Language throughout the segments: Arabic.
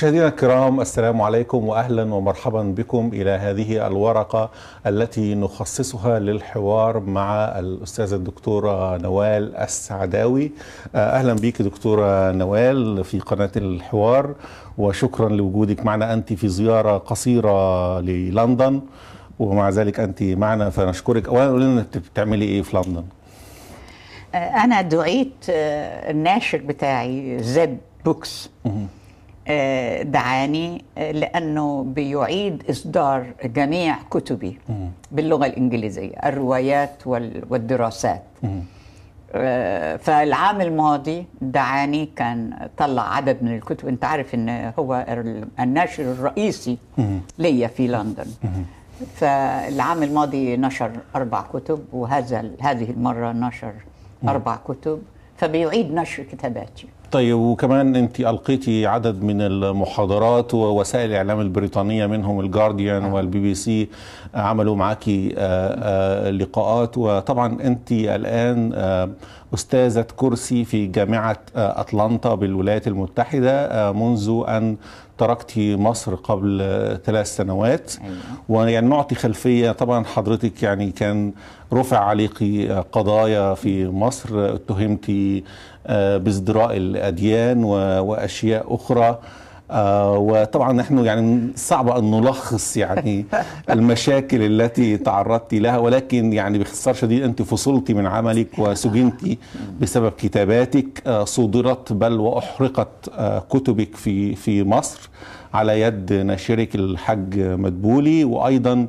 مشاهدينا الكرام السلام عليكم واهلا ومرحبا بكم الى هذه الورقه التي نخصصها للحوار مع الاستاذه الدكتوره نوال السعداوي اهلا بك دكتوره نوال في قناه الحوار وشكرا لوجودك معنا انت في زياره قصيره للندن ومع ذلك انت معنا فنشكرك اولا قولي لنا بتعملي ايه في لندن انا دعيت الناشر بتاعي زد بوكس آه، دعاني آه، لأنه بيعيد إصدار جميع كتبي باللغة الإنجليزية الروايات والدراسات آه، فالعام الماضي دعاني كان طلع عدد من الكتب انت عارف ان هو الناشر الرئيسي ليا في لندن فالعام الماضي نشر اربع كتب وهذا هذه المره نشر اربع كتب فبيعيد نشر كتاباتي طيب وكمان انت القيتي عدد من المحاضرات ووسائل الاعلام البريطانيه منهم الجارديان والبي بي سي عملوا معاكي آه، آه، لقاءات وطبعا انت الان آه، استاذه كرسي في جامعه اتلانتا بالولايات المتحده منذ ان تركتي مصر قبل ثلاث سنوات أيوة. ويعني نعطي خلفية طبعا حضرتك يعني كان رفع عليك قضايا في مصر اتهمتي آه، بازدراء الأديان وأشياء أخرى آه وطبعا نحن يعني صعب ان نلخص يعني المشاكل التي تعرضت لها ولكن يعني باختصار شديد انت فصلتي من عملك وسجنتي بسبب كتاباتك آه صدرت بل واحرقت آه كتبك في في مصر على يد ناشرك الحاج مدبولي وايضا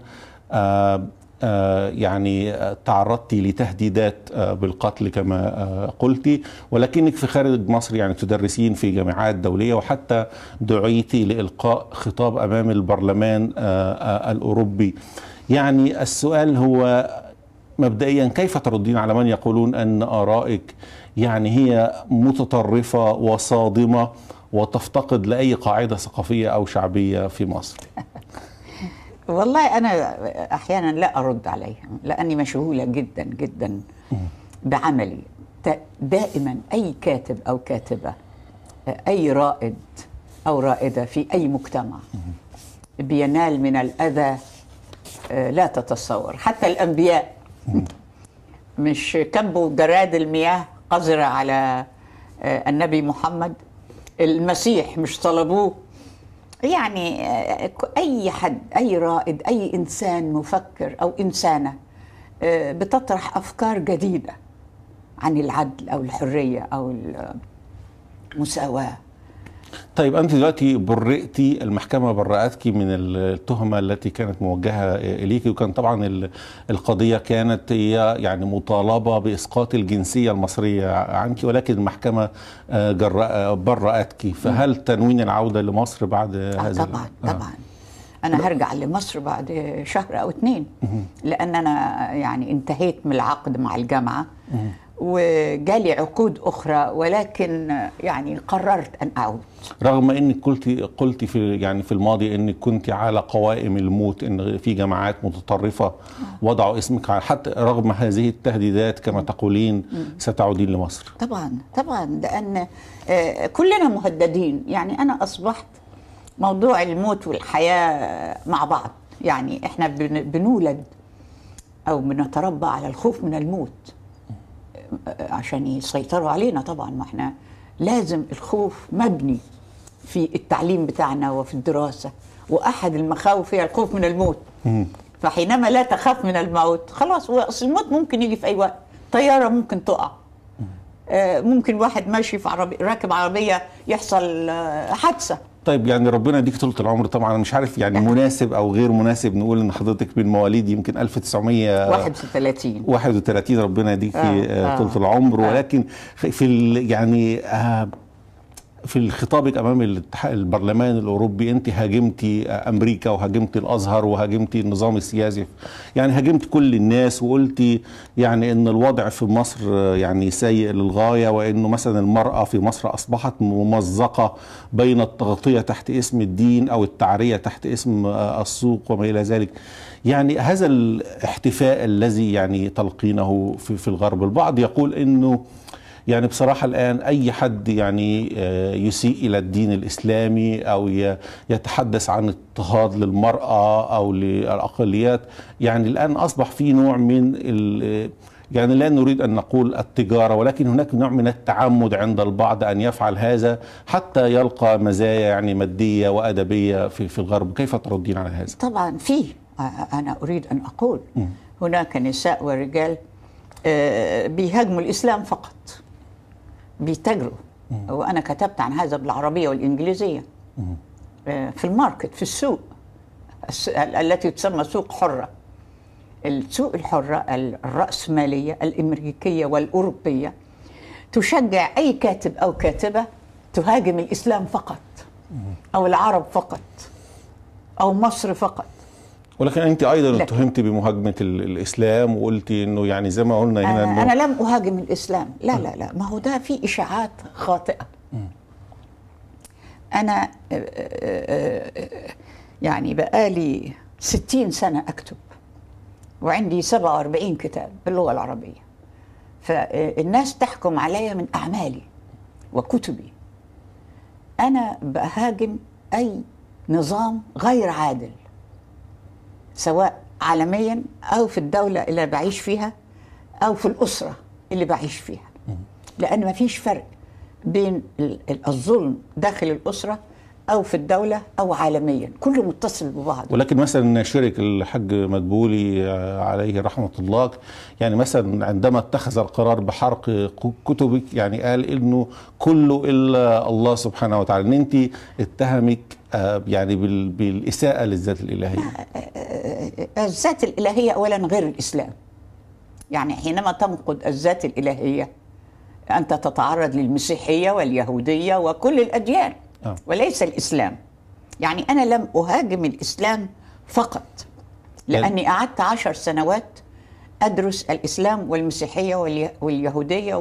آه، آه، يعني تعرضت لتهديدات آه، بالقتل كما آه، قلت ولكنك في خارج مصر يعني تدرسين في جامعات دولية وحتى دعيتي لإلقاء خطاب أمام البرلمان الأوروبي يعني السؤال هو مبدئيا كيف تردين على من يقولون أن آرائك يعني هي متطرفة وصادمة وتفتقد لأي قاعدة ثقافية أو شعبية في مصر والله انا احيانا لا ارد عليهم لاني مشغوله جدا جدا بعملي دائما اي كاتب او كاتبه اي رائد او رائده في اي مجتمع بينال من الاذى آه، لا تتصور حتى الانبياء مش كبوا جراد المياه قذره على آه، النبي محمد المسيح مش طلبوه يعني آه، اي حد اي رائد اي انسان مفكر او انسانه آه، بتطرح افكار جديده عن العدل او الحريه او المساواه طيب انت دلوقتي برئتي المحكمه برأتك من التهمه التي كانت موجهه اليك وكان طبعا القضيه كانت هي يعني مطالبه باسقاط الجنسيه المصريه عنك ولكن المحكمه آه، برأتك فهل تنوين العوده لمصر بعد آه، هذا طبعا آه. طبعا انا نعم. هرجع لمصر بعد شهر او اثنين لان انا يعني انتهيت من العقد مع الجامعه وجالي عقود اخرى ولكن يعني قررت ان اعود رغم انك قلت قلتي في يعني في الماضي انك كنت على قوائم الموت ان في جماعات متطرفه آه. وضعوا اسمك على حتى رغم هذه التهديدات كما تقولين ستعودين لمصر طبعا طبعا لان آه، كلنا مهددين يعني انا اصبحت موضوع الموت والحياه مع بعض يعني احنا بنولد او بنتربى على الخوف من الموت عشان يسيطروا علينا طبعا ما احنا لازم الخوف مبني في التعليم بتاعنا وفي الدراسه واحد المخاوف هي الخوف من الموت فحينما لا تخاف من الموت خلاص هو اصل الموت ممكن يجي في اي وقت طياره ممكن تقع آه، ممكن واحد ماشي في عربي راكب عربيه يحصل آه، حادثه طيب يعني ربنا يديك طولة العمر طبعا انا مش عارف يعني, يعني مناسب او غير مناسب نقول ان حضرتك من مواليد يمكن 1931 31 ربنا يديك آه. طولة آه، العمر آه. ولكن في يعني آه في خطابك امام البرلمان الاوروبي انت هاجمتي امريكا وهاجمتي الازهر وهاجمتي النظام السياسي يعني هاجمت كل الناس وقلتي يعني ان الوضع في مصر يعني سيء للغايه وانه مثلا المراه في مصر اصبحت ممزقه بين التغطيه تحت اسم الدين او التعريه تحت اسم السوق وما الى ذلك يعني هذا الاحتفاء الذي يعني تلقينه في, في الغرب البعض يقول انه يعني بصراحة الآن أي حد يعني آه، يسيء إلى الدين الإسلامي أو يتحدث عن اضطهاد للمرأة أو للأقليات يعني الآن أصبح في نوع من يعني لا نريد أن نقول التجارة ولكن هناك نوع من التعمد عند البعض أن يفعل هذا حتى يلقى مزايا يعني مادية وأدبية في, في الغرب كيف تردين على هذا؟ طبعا فيه آه، آه، أنا أريد أن أقول هناك نساء ورجال بيهاجموا الإسلام فقط بيتاجروا وانا كتبت عن هذا بالعربيه والانجليزيه آه، في الماركت في السوق التي تسمى سوق حره السوق الحره الراسماليه الامريكيه والاوروبيه تشجع اي كاتب او كاتبه تهاجم الاسلام فقط او العرب فقط او مصر فقط ولكن انت ايضا اتهمت بمهاجمه الاسلام وقلتي انه يعني زي ما قلنا هنا انا, أنا لم اهاجم الاسلام لا لا لا ما هو ده في اشاعات خاطئه انا آه، آه، آه، يعني بقالي ستين سنة أكتب وعندي 47 كتاب باللغة العربية فالناس تحكم علي من أعمالي وكتبي أنا بهاجم أي نظام غير عادل سواء عالميا أو في الدولة اللي بعيش فيها أو في الأسرة اللي بعيش فيها لأن ما فيش فرق بين الظلم داخل الأسرة او في الدوله او عالميا كله متصل ببعض ولكن مثلا شرك الحاج مدبولي آه، عليه رحمه الله يعني مثلا عندما اتخذ القرار بحرق كتبك يعني قال انه كله الا الله سبحانه وتعالى ان انت اتهمك آه، يعني بالاساءه للذات الالهيه آه، الذات الالهيه اولا غير الاسلام يعني حينما تنقد الذات الالهيه انت تتعرض للمسيحيه واليهوديه وكل الاديان نعم. وليس الإسلام يعني أنا لم أهاجم الإسلام فقط لأني قعدت عشر سنوات أدرس الإسلام والمسيحية واليهودية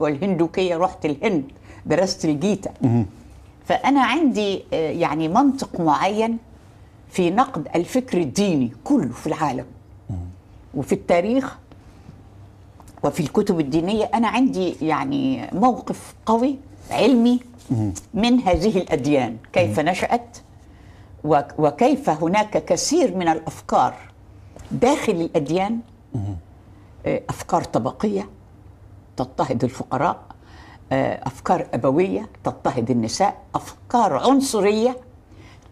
والهندوكية رحت الهند درست الجيتا فأنا عندي آه، يعني منطق معين في نقد الفكر الديني كله في العالم وفي التاريخ وفي الكتب الدينية أنا عندي يعني موقف قوي علمي من هذه الأديان كيف نشأت وكيف هناك كثير من الأفكار داخل الأديان آه، أفكار طبقية تضطهد الفقراء آه، أفكار أبوية تضطهد النساء أفكار عنصرية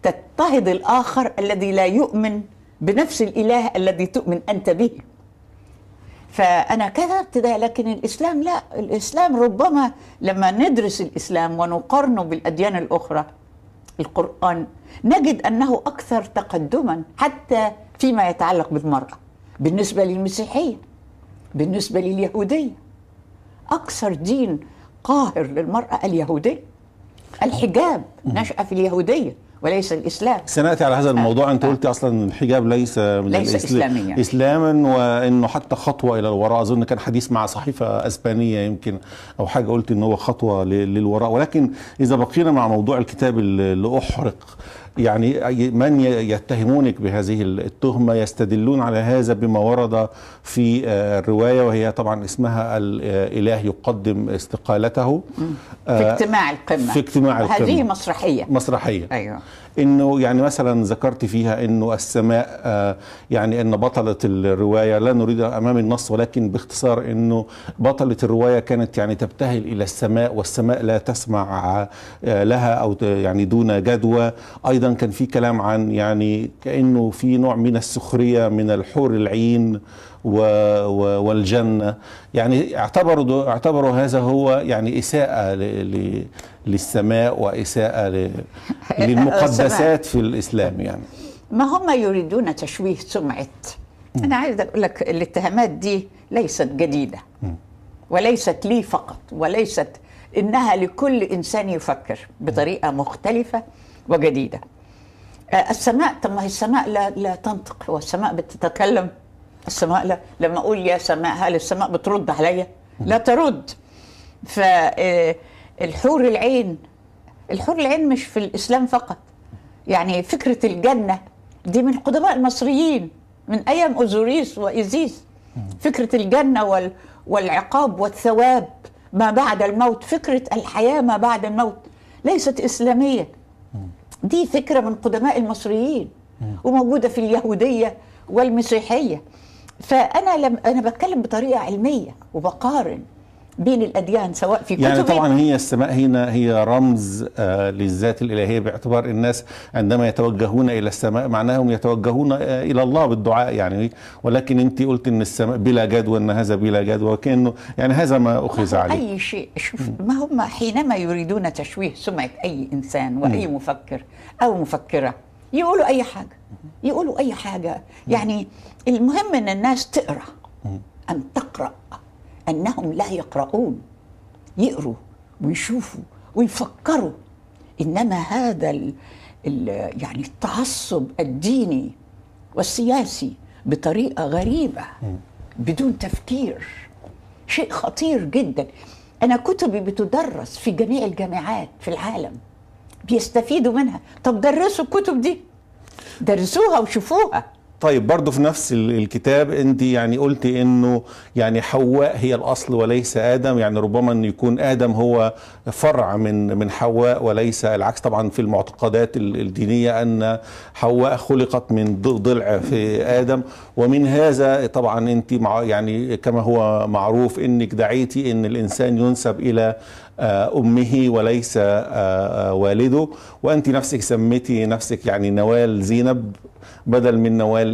تضطهد الآخر الذي لا يؤمن بنفس الإله الذي تؤمن أنت به فأنا كتبت ده لكن الإسلام لا الإسلام ربما لما ندرس الإسلام ونقارنه بالأديان الأخرى القرآن نجد أنه أكثر تقدما حتى فيما يتعلق بالمرأة بالنسبة للمسيحية بالنسبة لليهودية أكثر دين قاهر للمرأة اليهودية الحجاب نشأ في اليهودية وليس الإسلام سنأتي على هذا الموضوع آه. أنت قلتي قلت أصلا الحجاب ليس من ليس الإسلام إسلاميا إسلاما وأنه حتى خطوة إلى الوراء أظن كان حديث مع صحيفة أسبانية يمكن أو حاجة قلت ان هو خطوة للوراء ولكن إذا بقينا مع موضوع الكتاب اللي أحرق يعني من يتهمونك بهذه التهمة يستدلون على هذا بما ورد في آه، الرواية وهي طبعا اسمها الإله آه، يقدم استقالته في آه، اجتماع القمة في اجتماع القمة هذه مسرحية مسرحية أيوة انه يعني مثلا ذكرت فيها انه السماء آه، يعني ان بطله الروايه لا نريد امام النص ولكن باختصار انه بطله الروايه كانت يعني تبتهل الى السماء والسماء لا تسمع آه، لها او يعني دون جدوى ايضا كان في كلام عن يعني كانه في نوع من السخريه من الحور العين والجنة يعني اعتبروا, اعتبروا هذا هو يعني إساءة للسماء وإساءة للمقدسات في الإسلام يعني ما هم يريدون تشويه سمعة أنا عايز أقول لك الاتهامات دي ليست جديدة وليست لي فقط وليست إنها لكل إنسان يفكر بطريقة مختلفة وجديدة آه، السماء طب ما هي السماء لا, لا تنطق والسماء بتتكلم السماء لا لما اقول يا سماء هل السماء بترد عليا؟ لا ترد. فالحور آه، العين الحور العين مش في الاسلام فقط. يعني فكره الجنه دي من قدماء المصريين من ايام اوزوريس وايزيس. فكره الجنه وال والعقاب والثواب ما بعد الموت فكره الحياه ما بعد الموت ليست اسلاميه. دي فكره من قدماء المصريين وموجوده في اليهوديه والمسيحيه فانا لم انا بتكلم بطريقه علميه وبقارن بين الاديان سواء في يعني كتب يعني طبعا هي السماء هنا هي رمز آه للذات الالهيه باعتبار الناس عندما يتوجهون الى السماء معناهم يتوجهون آه الى الله بالدعاء يعني ولكن انت قلت ان السماء بلا جدوى ان هذا بلا جدوى وكانه يعني هذا ما اخذ عليه اي شيء شوف ما هم حينما يريدون تشويه سمعه اي انسان واي مفكر او مفكره يقولوا اي حاجه يقولوا اي حاجه يعني المهم ان الناس تقرا ان تقرا انهم لا يقرؤون يقروا ويشوفوا ويفكروا انما هذا الـ الـ يعني التعصب الديني والسياسي بطريقه غريبه بدون تفكير شيء خطير جدا انا كتبي بتدرس في جميع الجامعات في العالم بيستفيدوا منها طب درسوا الكتب دي درسوها وشوفوها طيب برضه في نفس الكتاب انت يعني قلتي انه يعني حواء هي الاصل وليس ادم يعني ربما ان يكون ادم هو فرع من من حواء وليس العكس طبعا في المعتقدات الدينيه ان حواء خلقت من ضلع في ادم ومن هذا طبعا انت مع يعني كما هو معروف انك دعيتي ان الانسان ينسب الى آه، امه وليس آه، آه، والده وانت نفسك سميتي نفسك يعني نوال زينب بدل من نوال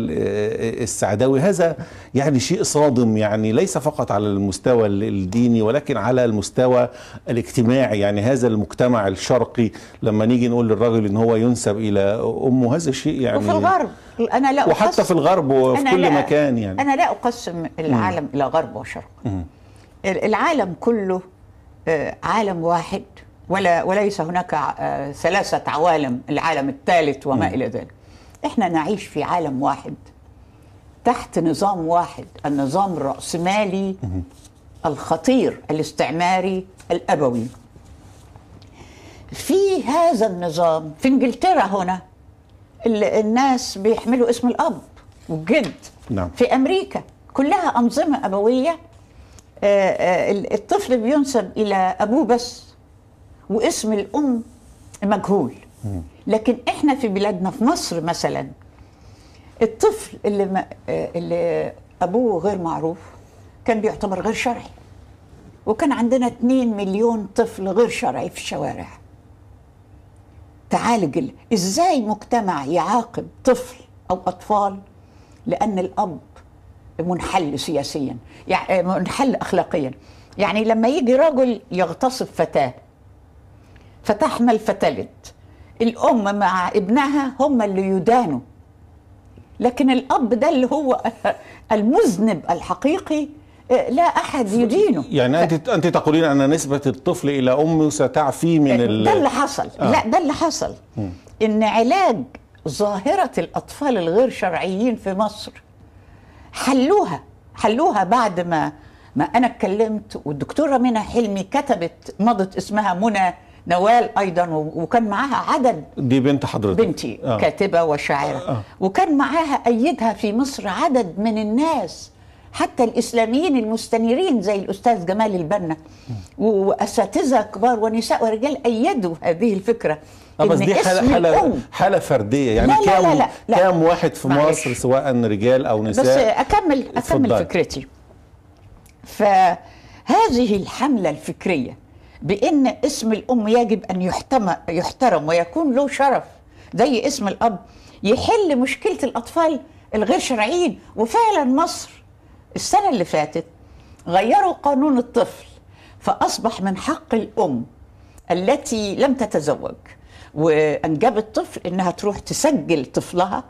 السعداوي هذا يعني شيء صادم يعني ليس فقط على المستوى الديني ولكن على المستوى الاجتماعي يعني هذا المجتمع الشرقي لما نيجي نقول للراجل ان هو ينسب الى امه هذا شيء يعني وفي الغرب انا لا أقسم وحتى في الغرب وفي كل مكان يعني انا لا اقسم العالم الى غرب وشرق العالم كله آه، عالم واحد ولا وليس هناك آه، ثلاثة عوالم العالم الثالث وما إلى ذلك إحنا نعيش في عالم واحد تحت نظام واحد النظام الرأسمالي الخطير الاستعماري الأبوي في هذا النظام في انجلترا هنا الناس بيحملوا اسم الاب والجد نعم. في امريكا كلها انظمه ابويه آه، آه، الطفل بينسب الى ابوه بس واسم الام مجهول لكن احنا في بلادنا في مصر مثلا الطفل اللي ما آه، اللي ابوه غير معروف كان بيعتبر غير شرعي وكان عندنا 2 مليون طفل غير شرعي في الشوارع تعالج ازاي مجتمع يعاقب طفل او اطفال لان الاب منحل سياسيا يعني منحل اخلاقيا يعني لما يجي رجل يغتصب فتاه فتحمل فتلت الام مع ابنها هم اللي يدانوا لكن الاب ده اللي هو المذنب الحقيقي آه، لا احد يدينه يعني انت ف... انت تقولين ان نسبه الطفل الى امه ستعفي من آه، ال... ده اللي حصل آه. لا ده اللي حصل م. ان علاج ظاهره الاطفال الغير شرعيين في مصر حلوها حلوها بعد ما ما انا اتكلمت والدكتوره منى حلمي كتبت مضت اسمها منى نوال ايضا وكان معاها عدد دي بنت حضرتك بنتي آه. كاتبه وشاعره آه. وكان معاها ايدها في مصر عدد من الناس حتى الاسلاميين المستنيرين زي الاستاذ جمال البنا واساتذه كبار ونساء ورجال ايدوا هذه الفكره اه بس دي حالة, حالة, حالة فردية يعني لا كام لا لا لا كام واحد في معلش. مصر سواء رجال أو نساء بس أكمل أكمل فكرتي فهذه الحملة الفكرية بأن اسم الأم يجب أن يحتم يحترم ويكون له شرف زي اسم الأب يحل مشكلة الأطفال الغير شرعيين وفعلا مصر السنة اللي فاتت غيروا قانون الطفل فأصبح من حق الأم التي لم تتزوج وأنجبت طفل إنها تروح تسجل طفلها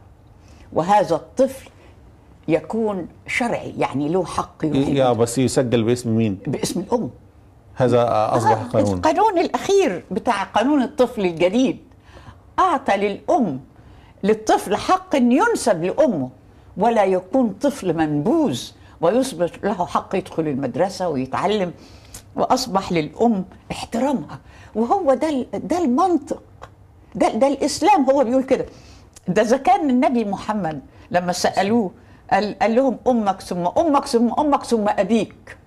وهذا الطفل يكون شرعي يعني له حق يا بس يسجل باسم مين؟ باسم الأم هذا أصبح قانون القانون الأخير بتاع قانون الطفل الجديد أعطى للأم للطفل حق ينسب لأمه ولا يكون طفل منبوذ ويصبح له حق يدخل المدرسة ويتعلم وأصبح للأم احترامها وهو ده ده المنطق ده ده الإسلام هو بيقول كده ده إذا كان النبي محمد لما سألوه قال, قال لهم أمك ثم أمك ثم أمك ثم أبيك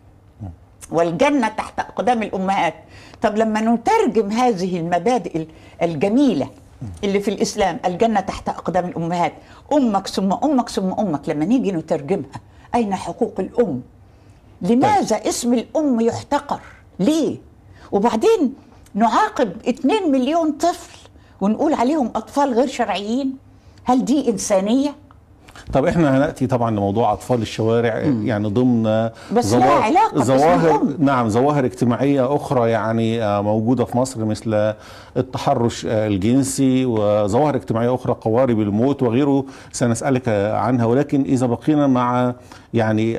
والجنة تحت أقدام الأمهات طب لما نترجم هذه المبادئ الجميلة اللي في الإسلام الجنة تحت أقدام الأمهات أمك ثم أمك ثم أمك لما نيجي نترجمها أين حقوق الأم لماذا طيب. اسم الأم يحتقر ليه وبعدين نعاقب 2 مليون طفل ونقول عليهم أطفال غير شرعيين هل دي إنسانية طب احنا هناتي طبعا لموضوع اطفال الشوارع يعني ضمن بس زواهر, علاقة زواهر نعم زواهر اجتماعيه اخرى يعني آه، موجوده في مصر مثل التحرش آه، الجنسي وظواهر اجتماعيه اخرى قوارب الموت وغيره سنسالك عنها ولكن اذا بقينا مع يعني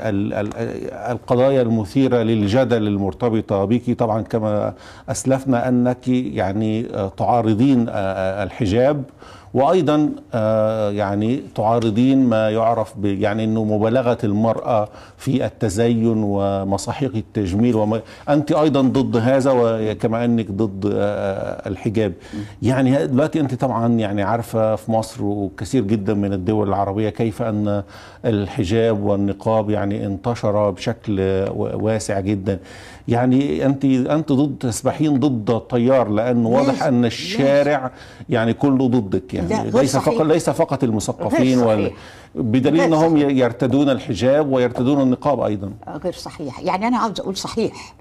القضايا المثيره للجدل المرتبطه بك طبعا كما اسلفنا انك يعني آه، تعارضين الحجاب وايضا آه، يعني تعارضين ما يعرف يعني انه مبالغه المراه في التزين ومصاحيق التجميل وما انت ايضا ضد هذا وكما انك ضد آه، آه، الحجاب يعني دلوقتي انت طبعا يعني عارفه في مصر وكثير جدا من الدول العربيه كيف ان الحجاب والنقاب يعني انتشر بشكل واسع جدا يعني انت انت ضد تسبحين ضد التيار لانه واضح ان الشارع يعني كله ضدك يعني ليس فقط ليس فقط المثقفين وال بدليل انهم يرتدون الحجاب ويرتدون النقاب ايضا غير صحيح يعني انا عاوز اقول صحيح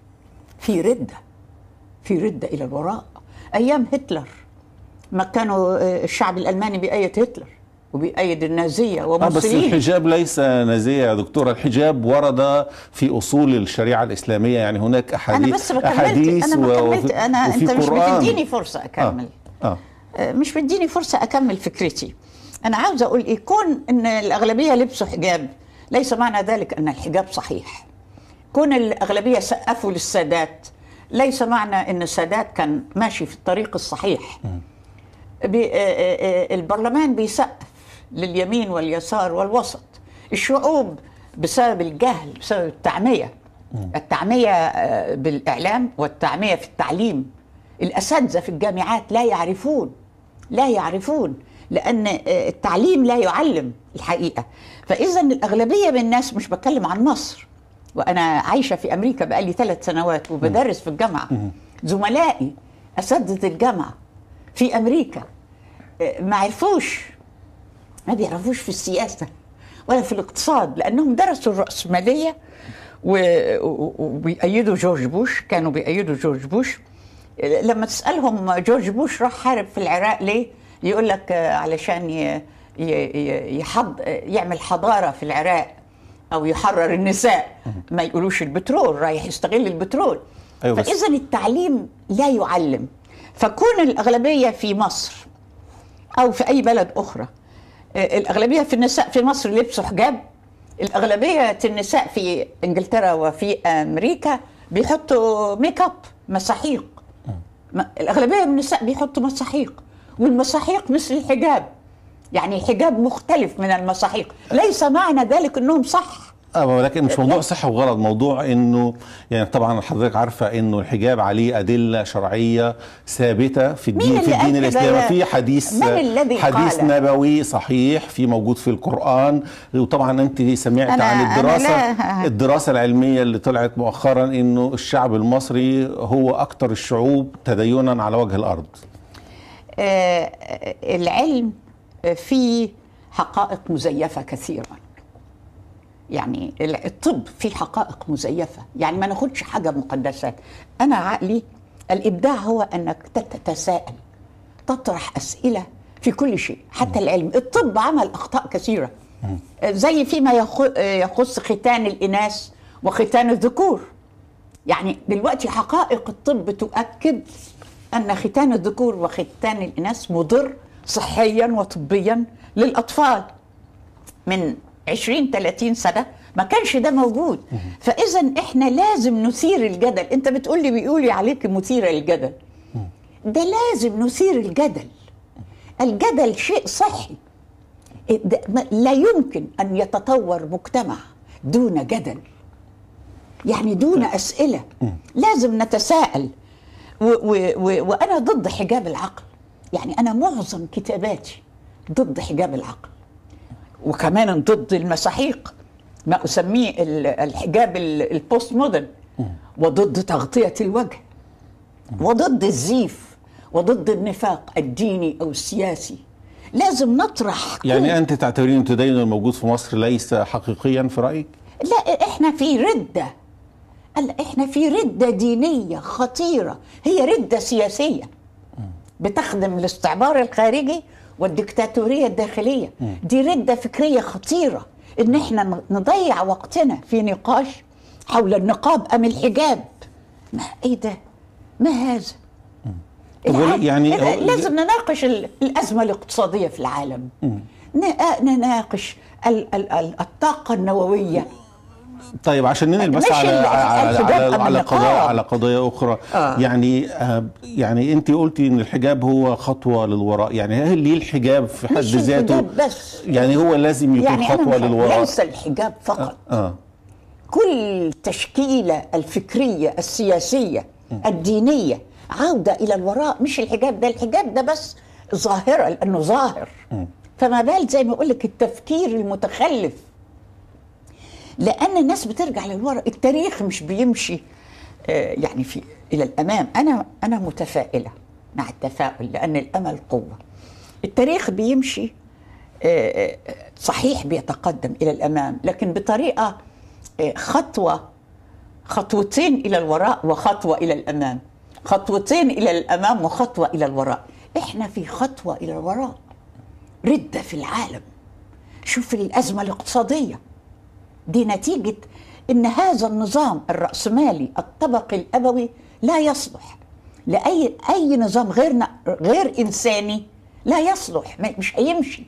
في رده في رده الى الوراء ايام هتلر ما كانوا آه، الشعب الالماني بايه هتلر وبيأيد النازية ومصريين آه بس الحجاب ليس نازية يا دكتورة الحجاب ورد في أصول الشريعة الإسلامية يعني هناك أحاديث أنا بس ما كملت أنا ما كملت أنا أنت مش بتديني فرصة آه، أكمل آه. آه. مش بتديني فرصة أكمل فكرتي أنا عاوز أقول إيه كون أن الأغلبية لبسوا حجاب ليس معنى ذلك أن الحجاب صحيح كون الأغلبية سقفوا للسادات ليس معنى أن السادات كان ماشي في الطريق الصحيح بي آه، آه، البرلمان بيسقف لليمين واليسار والوسط الشعوب بسبب الجهل بسبب التعمية التعمية آه، بالإعلام والتعمية في التعليم الأساتذة في الجامعات لا يعرفون لا يعرفون لأن آه، التعليم لا يعلم الحقيقة فإذا الأغلبية من الناس مش بتكلم عن مصر وأنا عايشة في أمريكا بقالي ثلاث سنوات وبدرس في الجامعة زملائي أساتذة الجامعة في أمريكا آه، ما عرفوش ما بيعرفوش في السياسه ولا في الاقتصاد لانهم درسوا الراسماليه وبيأيدوا جورج بوش كانوا بيأيدوا جورج بوش لما تسألهم جورج بوش راح حارب في العراق ليه يقول لك علشان يحض يعمل حضارة في العراق أو يحرر النساء ما يقولوش البترول رايح يستغل البترول أيوة فإذا التعليم لا يعلم فكون الأغلبية في مصر أو في أي بلد أخرى آه، الاغلبيه في النساء في مصر لبسوا حجاب الاغلبيه النساء في انجلترا وفي امريكا بيحطوا ميك اب مساحيق الاغلبيه من النساء بيحطوا مساحيق والمساحيق مثل الحجاب يعني حجاب مختلف من المساحيق أه. ليس معنى ذلك انهم صح اه ولكن مش موضوع صح وغلط موضوع انه يعني طبعا حضرتك عارفه انه الحجاب عليه ادله شرعيه ثابته في الدين في الدين الاسلامي في حديث حديث قال؟ نبوي صحيح في موجود في القران وطبعا انت سمعت عن الدراسه الدراسه العلميه اللي طلعت مؤخرا انه الشعب المصري هو اكثر الشعوب تدينا على وجه الارض آه العلم فيه حقائق مزيفه كثيرا يعني الطب فيه حقائق مزيفه يعني ما ناخدش حاجه مقدسات انا عقلي الابداع هو انك تتساءل تطرح اسئله في كل شيء حتى العلم الطب عمل اخطاء كثيره زي فيما يخص ختان الاناث وختان الذكور يعني دلوقتي حقائق الطب تؤكد ان ختان الذكور وختان الاناث مضر صحيا وطبيا للاطفال من 20 30 سنه ما كانش ده موجود فاذا احنا لازم نثير الجدل انت بتقول لي بيقولي عليك مثيره للجدل ده لازم نثير الجدل الجدل شيء صحي لا يمكن ان يتطور مجتمع دون جدل يعني دون طيب. اسئله لازم نتساءل و و و وانا ضد حجاب العقل يعني انا معظم كتاباتي ضد حجاب العقل وكمان ضد المساحيق ما اسميه الحجاب البوست مودرن وضد تغطيه الوجه وضد الزيف وضد النفاق الديني او السياسي لازم نطرح يعني انت تعتبرين ان التدين الموجود في مصر ليس حقيقيا في رايك؟ لا احنا في رده احنا في رده دينيه خطيره هي رده سياسيه بتخدم الاستعمار الخارجي والديكتاتوريه الداخليه دي رده فكريه خطيره ان آه. احنا نضيع وقتنا في نقاش حول النقاب ام الحجاب ما ايه ده ما هذا يعني لازم نناقش الازمه الاقتصاديه في العالم آه، نناقش الطاقه النوويه طيب عشان ننقل بس على على على, على قضايا على قضايا اخرى آه. يعني آه يعني انت قلتي ان الحجاب هو خطوه للوراء يعني هل ليه الحجاب في حد ذاته بس يعني هو لازم يكون يعني خطوه للوراء ليس الحجاب فقط آه. آه. كل التشكيله الفكريه السياسيه م. الدينيه عوده الى الوراء مش الحجاب ده الحجاب ده بس ظاهره لانه ظاهر م. فما بال زي ما اقول لك التفكير المتخلف لان الناس بترجع للوراء التاريخ مش بيمشي آه، يعني في الى الامام انا انا متفائله مع التفاؤل لان الامل قوه التاريخ بيمشي آه، آه، صحيح بيتقدم الى الامام لكن بطريقه خطوه خطوتين الى الوراء وخطوه الى الامام خطوتين الى الامام وخطوه الى الوراء احنا في خطوه الى الوراء رده في العالم شوف الازمه الاقتصاديه دي نتيجة أن هذا النظام الرأسمالي الطبقي الأبوي لا يصلح لأي أي نظام غير غير إنساني لا يصلح مش هيمشي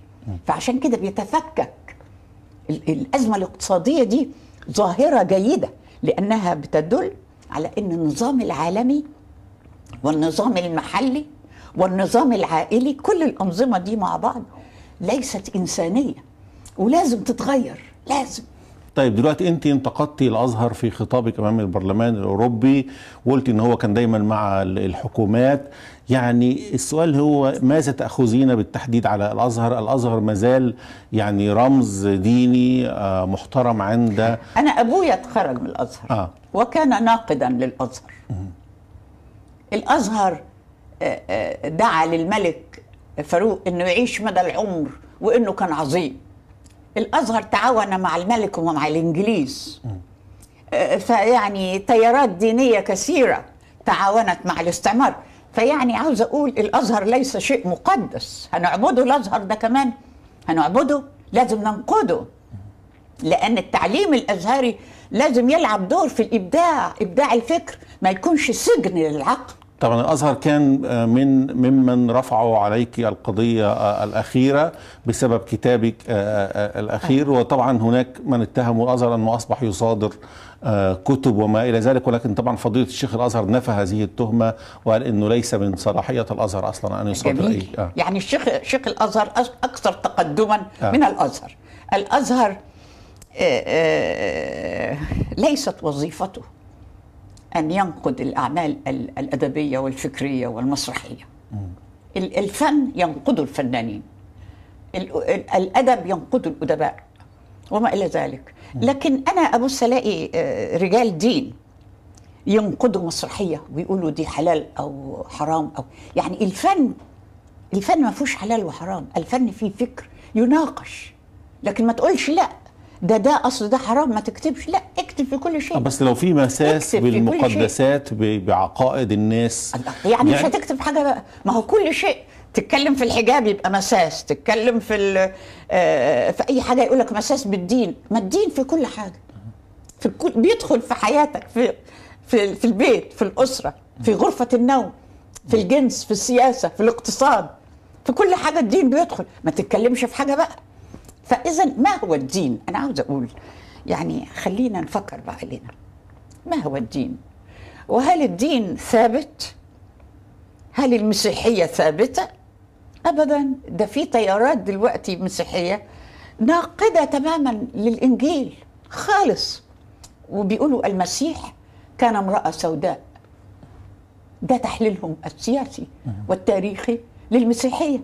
فعشان كده بيتفكك الأزمة الاقتصادية دي ظاهرة جيدة لأنها بتدل على أن النظام العالمي والنظام المحلي والنظام العائلي كل الأنظمة دي مع بعض ليست إنسانية ولازم تتغير لازم طيب دلوقتي انت انتقدتي الازهر في خطابك امام البرلمان الاوروبي وقلت ان هو كان دايما مع الحكومات يعني السؤال هو ماذا تاخذين بالتحديد على الازهر الازهر مازال يعني رمز ديني آه، محترم عند انا ابويا اتخرج من الازهر آه. وكان ناقدا للازهر الازهر آه، آه، دعا للملك فاروق انه يعيش مدى العمر وانه كان عظيم الازهر تعاون مع الملك ومع الانجليز أه، فيعني تيارات دينيه كثيره تعاونت مع الاستعمار فيعني عاوز اقول الازهر ليس شيء مقدس هنعبده الازهر ده كمان هنعبده لازم ننقده لان التعليم الازهري لازم يلعب دور في الابداع ابداع الفكر ما يكونش سجن للعقل طبعا الازهر كان آه، من ممن رفعوا عليك القضيه آه، الاخيره بسبب كتابك آه، الاخير أيوة. وطبعا هناك من اتهموا الازهر انه اصبح يصادر كتب وما الى ذلك ولكن طبعا فضيله الشيخ الازهر نفى هذه التهمه وقال انه ليس من صلاحيه الازهر اصلا ان يصادر جميل. اي آه. يعني الشيخ شيخ الازهر اكثر تقدما آه. من الازهر الازهر آه آه ليست وظيفته أن ينقد الأعمال الأدبية والفكرية والمسرحية الفن ينقده الفنانين الأدب ينقده الأدباء وما إلى ذلك لكن أنا أبص ألاقي آه، رجال دين ينقدوا مسرحية ويقولوا دي حلال أو حرام أو يعني الفن الفن ما فيهوش حلال وحرام الفن فيه فكر يناقش لكن ما تقولش لا ده ده اصل ده حرام ما تكتبش لا اكتب في كل شيء آه، بس لو في مساس بالمقدسات بعقائد الناس يعني, يعني مش هتكتب حاجه بقى ما هو كل شيء تتكلم في الحجاب يبقى مساس تتكلم في آه، في اي حاجه يقول لك مساس بالدين ما الدين في كل حاجه في كل بيدخل في حياتك في في في البيت في الاسره في غرفه النوم في الجنس في السياسه في الاقتصاد في كل حاجه الدين بيدخل ما تتكلمش في حاجه بقى فاذا ما هو الدين انا عاوز اقول يعني خلينا نفكر بعقلنا ما هو الدين وهل الدين ثابت هل المسيحيه ثابته ابدا ده في تيارات دلوقتي مسيحيه ناقده تماما للانجيل خالص وبيقولوا المسيح كان امراه سوداء ده تحليلهم السياسي والتاريخي للمسيحيه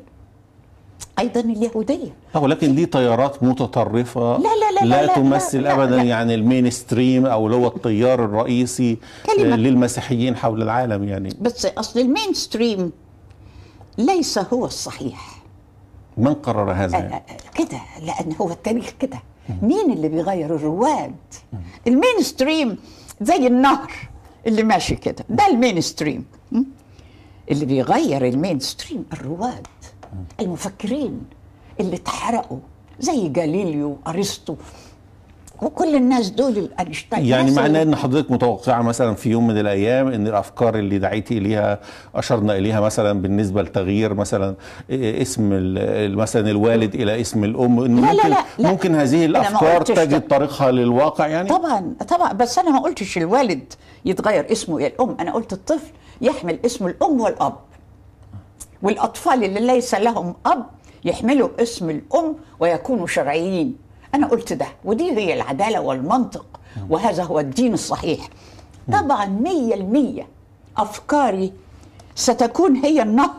ايضا اليهوديه ولكن دي تيارات متطرفه لا لا لا لا, لا تمثل لا ابدا لا يعني المين ستريم او اللي هو التيار الرئيسي للمسيحيين حول العالم يعني بس اصل المين ستريم ليس هو الصحيح من قرر هذا أه، أه، أه، كده لان هو التاريخ كده مين اللي بيغير الرواد المين ستريم زي النهر اللي ماشي كده ده المين ستريم اللي بيغير المين ستريم الرواد المفكرين اللي اتحرقوا زي جاليليو وارسطو وكل الناس دول اينشتاين يعني معناه ان حضرتك متوقعه مثلا في يوم من الايام ان الافكار اللي دعيتي اليها اشرنا اليها مثلا بالنسبه لتغيير مثلا اسم مثلا الوالد الى اسم الام إن لا ممكن لا لا لا ممكن هذه الافكار تجد طريقها للواقع يعني طبعا طبعا بس انا ما قلتش الوالد يتغير اسمه الى الام انا قلت الطفل يحمل اسم الام والاب والأطفال اللي ليس لهم أب يحملوا اسم الأم ويكونوا شرعيين أنا قلت ده ودي هي العدالة والمنطق وهذا هو الدين الصحيح طبعا مية المية أفكاري ستكون هي النهر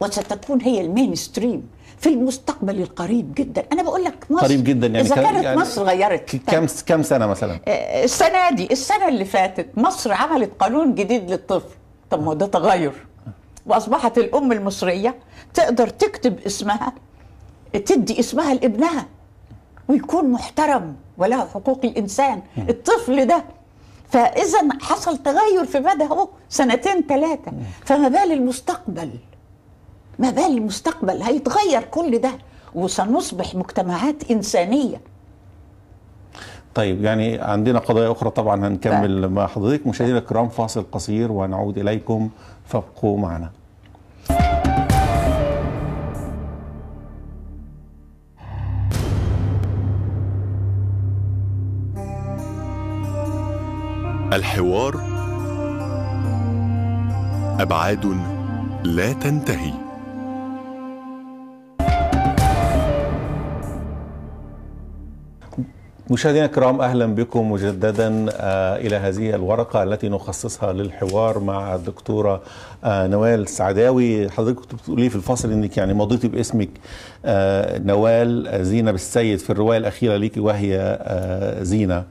وستكون هي المين ستريم في المستقبل القريب جدا انا بقول لك مصر قريب جدا يعني اذا كانت يعني مصر غيرت كم كم سنه مثلا آه، السنه دي السنه اللي فاتت مصر عملت قانون جديد للطفل طب ما ده تغير واصبحت الام المصريه تقدر تكتب اسمها تدي اسمها لابنها ويكون محترم وله حقوق الانسان الطفل ده فاذا حصل تغير في مدى اهو سنتين ثلاثه فما بال المستقبل ما بال المستقبل هيتغير كل ده وسنصبح مجتمعات انسانيه طيب يعني عندنا قضايا اخرى طبعا هنكمل طيب. مع حضرتك مشاهدينا الكرام فاصل قصير ونعود اليكم فابقوا معنا الحوار ابعاد لا تنتهي مشاهدينا الكرام اهلا بكم مجددا آه، الى هذه الورقه التي نخصصها للحوار مع الدكتوره آه، نوال سعداوي حضرتك كنت بتقولي في الفصل انك يعني مضيتي باسمك آه، نوال زينب السيد في الروايه الاخيره ليكي وهي زينه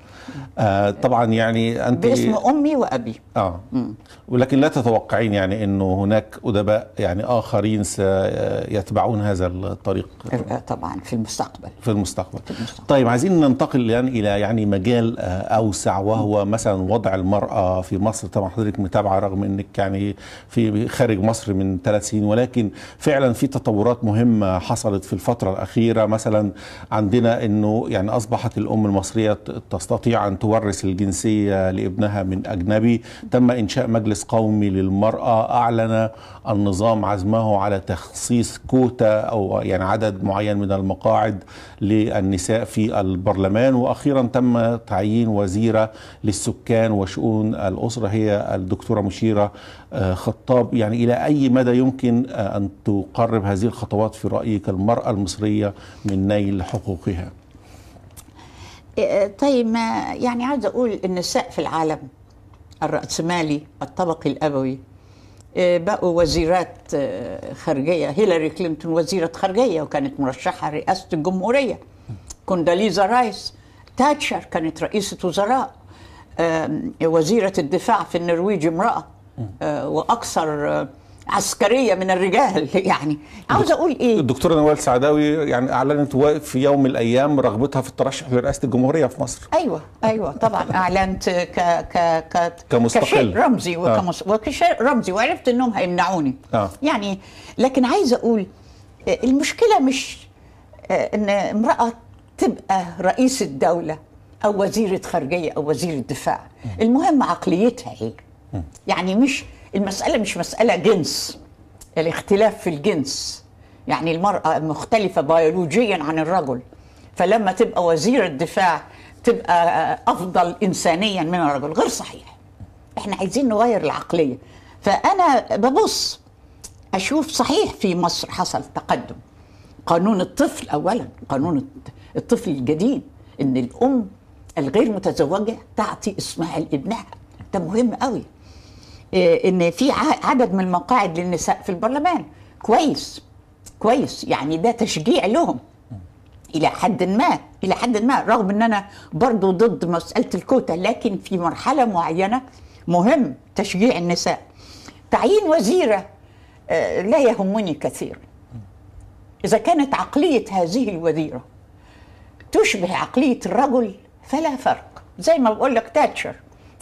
آه طبعا يعني انت باسم امي وابي اه م. ولكن لا تتوقعين يعني انه هناك ادباء يعني اخرين سيتبعون هذا الطريق آه، طبعا في المستقبل في المستقبل, في المستقبل. طيب عايزين ننتقل الان الى يعني مجال آه، اوسع وهو مثلا وضع المراه في مصر طبعا حضرتك متابعه رغم انك يعني في خارج مصر من ثلاث سنين ولكن فعلا في تطورات مهمه حصلت في الفتره الاخيره مثلا عندنا انه يعني اصبحت الام المصريه تستطيع أن تورث الجنسية لابنها من أجنبي تم إنشاء مجلس قومي للمرأة أعلن النظام عزمه على تخصيص كوتا أو يعني عدد معين من المقاعد للنساء في البرلمان وأخيرا تم تعيين وزيرة للسكان وشؤون الأسرة هي الدكتورة مشيرة آه، خطاب يعني إلى أي مدى يمكن آه، أن تقرب هذه الخطوات في رأيك المرأة المصرية من نيل حقوقها طيب ما يعني عايز اقول ان سقف العالم الرأسمالي الطبقي الأبوي آه، بقوا وزيرات آه، خارجية هيلاري كلينتون وزيرة خارجية وكانت مرشحة رئاسة الجمهورية كونداليزا رايس تاتشر كانت رئيسة وزراء وزيرة الدفاع في النرويج امرأة آه، وأكثر عسكريه من الرجال يعني عاوز اقول ايه الدكتوره نوال سعداوي يعني اعلنت في يوم من الايام رغبتها في الترشح لرئاسه الجمهوريه في مصر ايوه ايوه طبعا اعلنت ك ك ك كمستقل كشيء رمزي آه. وكمس... آه. وكشيء رمزي وعرفت انهم هيمنعوني آه. يعني لكن عايز اقول المشكله مش آه، ان امراه تبقى رئيسه دوله او وزيره خارجيه او وزيره دفاع المهم عقليتها ايه يعني مش المسألة مش مسألة جنس الاختلاف في الجنس يعني المرأة مختلفة بيولوجيا عن الرجل فلما تبقى وزير الدفاع تبقى أفضل إنسانيا من الرجل غير صحيح احنا عايزين نغير العقلية فأنا ببص أشوف صحيح في مصر حصل تقدم قانون الطفل أولا قانون الطفل الجديد إن الأم الغير متزوجة تعطي اسمها لابنها ده مهم قوي آه، ان في عدد من المقاعد للنساء في البرلمان كويس كويس يعني ده تشجيع لهم الى حد ما الى حد ما رغم ان انا برضو ضد مساله الكوتا لكن في مرحله معينه مهم تشجيع النساء تعيين وزيره آه، لا يهمني كثيرا اذا كانت عقليه هذه الوزيره تشبه عقليه الرجل فلا فرق زي ما بقول لك تاتشر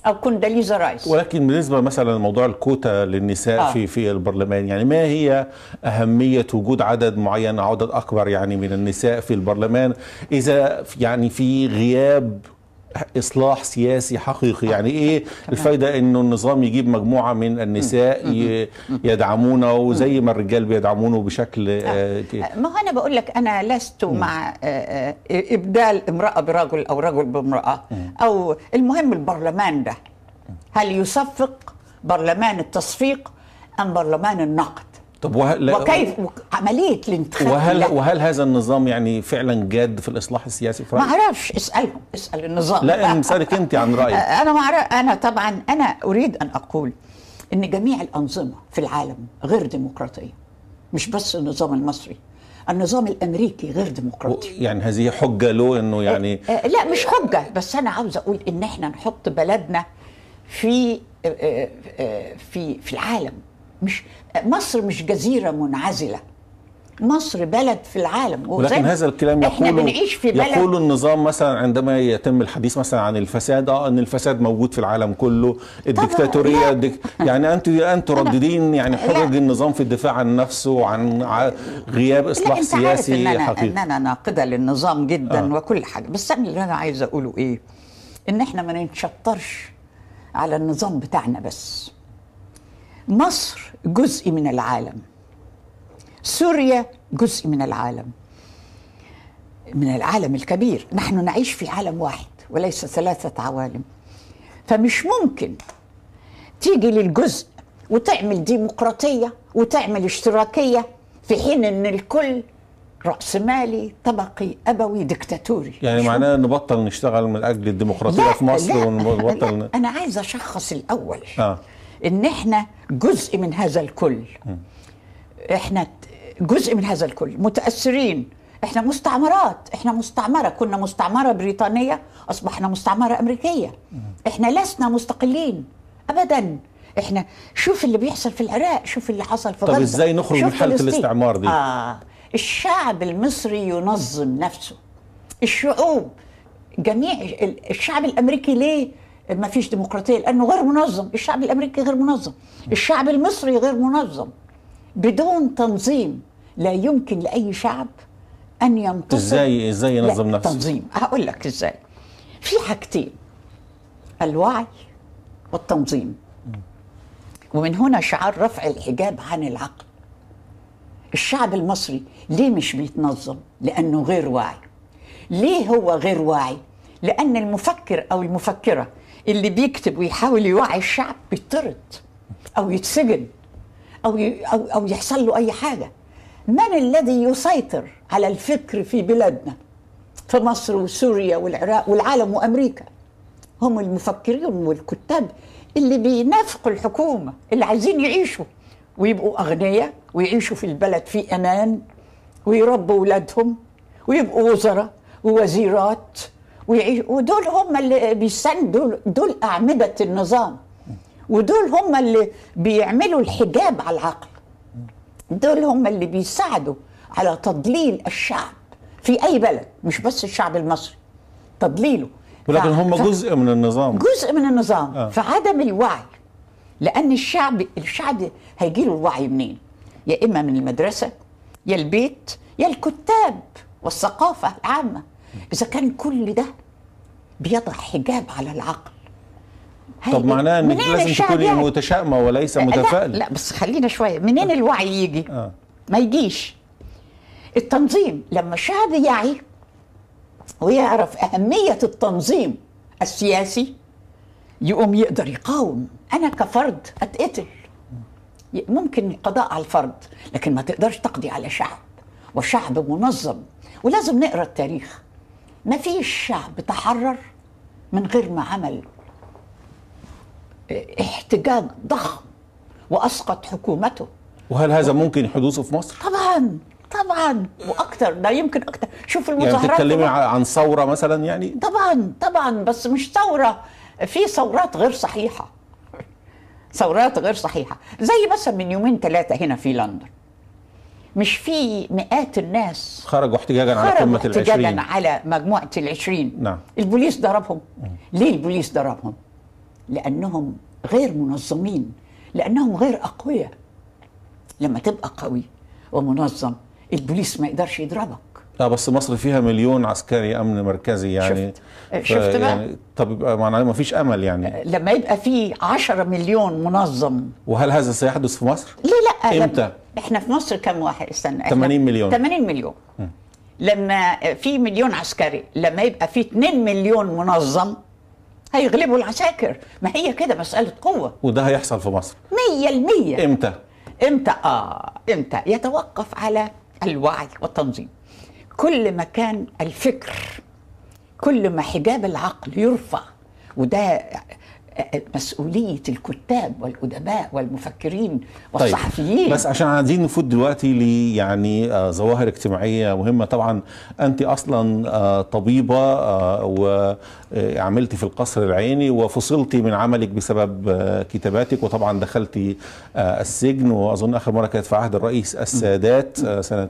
او كونداليزا رايس ولكن بالنسبه مثلا لموضوع الكوتا للنساء آه. في في البرلمان يعني ما هي اهميه وجود عدد معين عدد اكبر يعني من النساء في البرلمان اذا يعني في غياب اصلاح سياسي حقيقي يعني ايه الفايده انه النظام يجيب مجموعه من النساء يدعمونه زي ما الرجال بيدعمونه بشكل آه، آه، آه، ما هو انا بقول لك انا لست مع ابدال امراه برجل او رجل بامراه او المهم البرلمان ده هل يصفق برلمان التصفيق ام برلمان النقد طب وهل وكيف عمليه الانتخاب وهل وهل هذا النظام يعني فعلا جاد في الاصلاح السياسي في ما اعرفش اسالهم اسال النظام لا اسالك انت عن رايك انا ما انا طبعا انا اريد ان اقول ان جميع الانظمه في العالم غير ديمقراطيه مش بس النظام المصري النظام الامريكي غير ديمقراطي يعني هذه حجه له انه يعني إيه، إيه، لا مش حجه بس انا عاوز اقول ان احنا نحط بلدنا في إيه، في في العالم مش مصر مش جزيره منعزله مصر بلد في العالم ولكن هذا الكلام يقول يقول النظام مثلا عندما يتم الحديث مثلا عن الفساد اه ان الفساد موجود في العالم كله الدكتاتوريه الدك... يعني انت انت ترددين يعني حجج النظام في الدفاع عن نفسه وعن غياب اصلاح لا سياسي إن أنا حقيقي ان انا ناقده للنظام جدا آه. وكل حاجه بس اللي انا عايز اقوله ايه ان احنا ما نتشطرش على النظام بتاعنا بس مصر جزء من العالم سوريا جزء من العالم من العالم الكبير نحن نعيش في عالم واحد وليس ثلاثة عوالم فمش ممكن تيجي للجزء وتعمل ديمقراطية وتعمل اشتراكية في حين ان الكل رأسمالي طبقي أبوي دكتاتوري يعني معناه نبطل نشتغل من أجل الديمقراطية لا في مصر لا ونبطل لا أنا عايز أشخص الأول آه. ان احنا جزء من هذا الكل احنا جزء من هذا الكل متاثرين احنا مستعمرات احنا مستعمره كنا مستعمره بريطانيه اصبحنا مستعمره امريكيه احنا لسنا مستقلين ابدا احنا شوف اللي بيحصل في العراق شوف اللي حصل في غزه طب ازاي نخرج من حاله الاستعمار دي آه الشعب المصري ينظم نفسه الشعوب جميع الشعب الامريكي ليه ما فيش ديمقراطيه لانه غير منظم الشعب الامريكي غير منظم الشعب المصري غير منظم بدون تنظيم لا يمكن لاي شعب ان ينتظم ازاي ازاي ينظم نفسه تنظيم هقول لك ازاي في حاجتين الوعي والتنظيم ومن هنا شعار رفع الحجاب عن العقل الشعب المصري ليه مش بيتنظم لانه غير واعي ليه هو غير واعي لان المفكر او المفكره اللي بيكتب ويحاول يوعي الشعب بيطرد او يتسجن او او او يحصل له اي حاجه من الذي يسيطر على الفكر في بلادنا في مصر وسوريا والعراق والعالم وامريكا هم المفكرين والكتاب اللي بينافقوا الحكومه اللي عايزين يعيشوا ويبقوا اغنياء ويعيشوا في البلد في امان ويربوا اولادهم ويبقوا وزراء ووزيرات ودول هم اللي بيساندوا دول أعمدة النظام ودول هم اللي بيعملوا الحجاب على العقل دول هم اللي بيساعدوا على تضليل الشعب في أي بلد مش بس الشعب المصري تضليله ولكن هم جزء من النظام جزء من النظام آه. فعدم الوعي لأن الشعب الشعب هيجي له الوعي منين؟ يا إما من المدرسة يا البيت يا الكتاب والثقافة العامة اذا كان كل ده بيضع حجاب على العقل طب معناه انك لازم تكوني يعني؟ متشائمه وليس متفائله لا, لا بس خلينا شويه منين آه. الوعي يجي آه. ما يجيش التنظيم لما الشعب يعي ويعرف اهميه التنظيم السياسي يقوم يقدر يقاوم انا كفرد اتقتل ممكن القضاء على الفرد لكن ما تقدرش تقضي على شعب وشعب منظم ولازم نقرا التاريخ ما فيش شعب تحرر من غير ما عمل احتجاج ضخم واسقط حكومته وهل هذا و... ممكن حدوثه في مصر؟ طبعا طبعا واكثر ده يمكن اكثر شوف يعني المظاهرات يعني بتتكلمي عن ثوره مثلا يعني؟ طبعا طبعا بس مش ثوره في ثورات غير صحيحه ثورات غير صحيحه زي مثلا من يومين ثلاثه هنا في لندن مش في مئات الناس خرجوا احتجاجا على قمة العشرين احتجاجا على مجموعة ال20 نعم. البوليس ضربهم ليه البوليس ضربهم لأنهم غير منظمين لأنهم غير أقوياء لما تبقى قوي ومنظم البوليس ما يقدرش يضربك اه بس مصر فيها مليون عسكري امن مركزي يعني شفت, شفت بقى يعني طب يبقى معناه ما فيش امل يعني لما يبقى في 10 مليون منظم وهل هذا سيحدث في مصر؟ ليه لا امتى؟ احنا في مصر كم واحد استنى 80 مليون 80 مليون لما في مليون عسكري لما يبقى في 2 مليون منظم هيغلبوا العساكر ما هي كده مسألة قوة وده هيحصل في مصر 100% امتى امتى اه امتى يتوقف على الوعي والتنظيم كل ما كان الفكر كل ما حجاب العقل يرفع وده مسؤوليه الكتاب والادباء والمفكرين طيب، والصحفيين طيب. بس عشان عايزين نفوت دلوقتي لي يعني آه، ظواهر اجتماعيه مهمه طبعا انت اصلا آه، طبيبه آه، وعملتي في القصر العيني وفصلتي من عملك بسبب كتاباتك وطبعا دخلتي السجن واظن اخر مره كانت في عهد الرئيس السادات سنه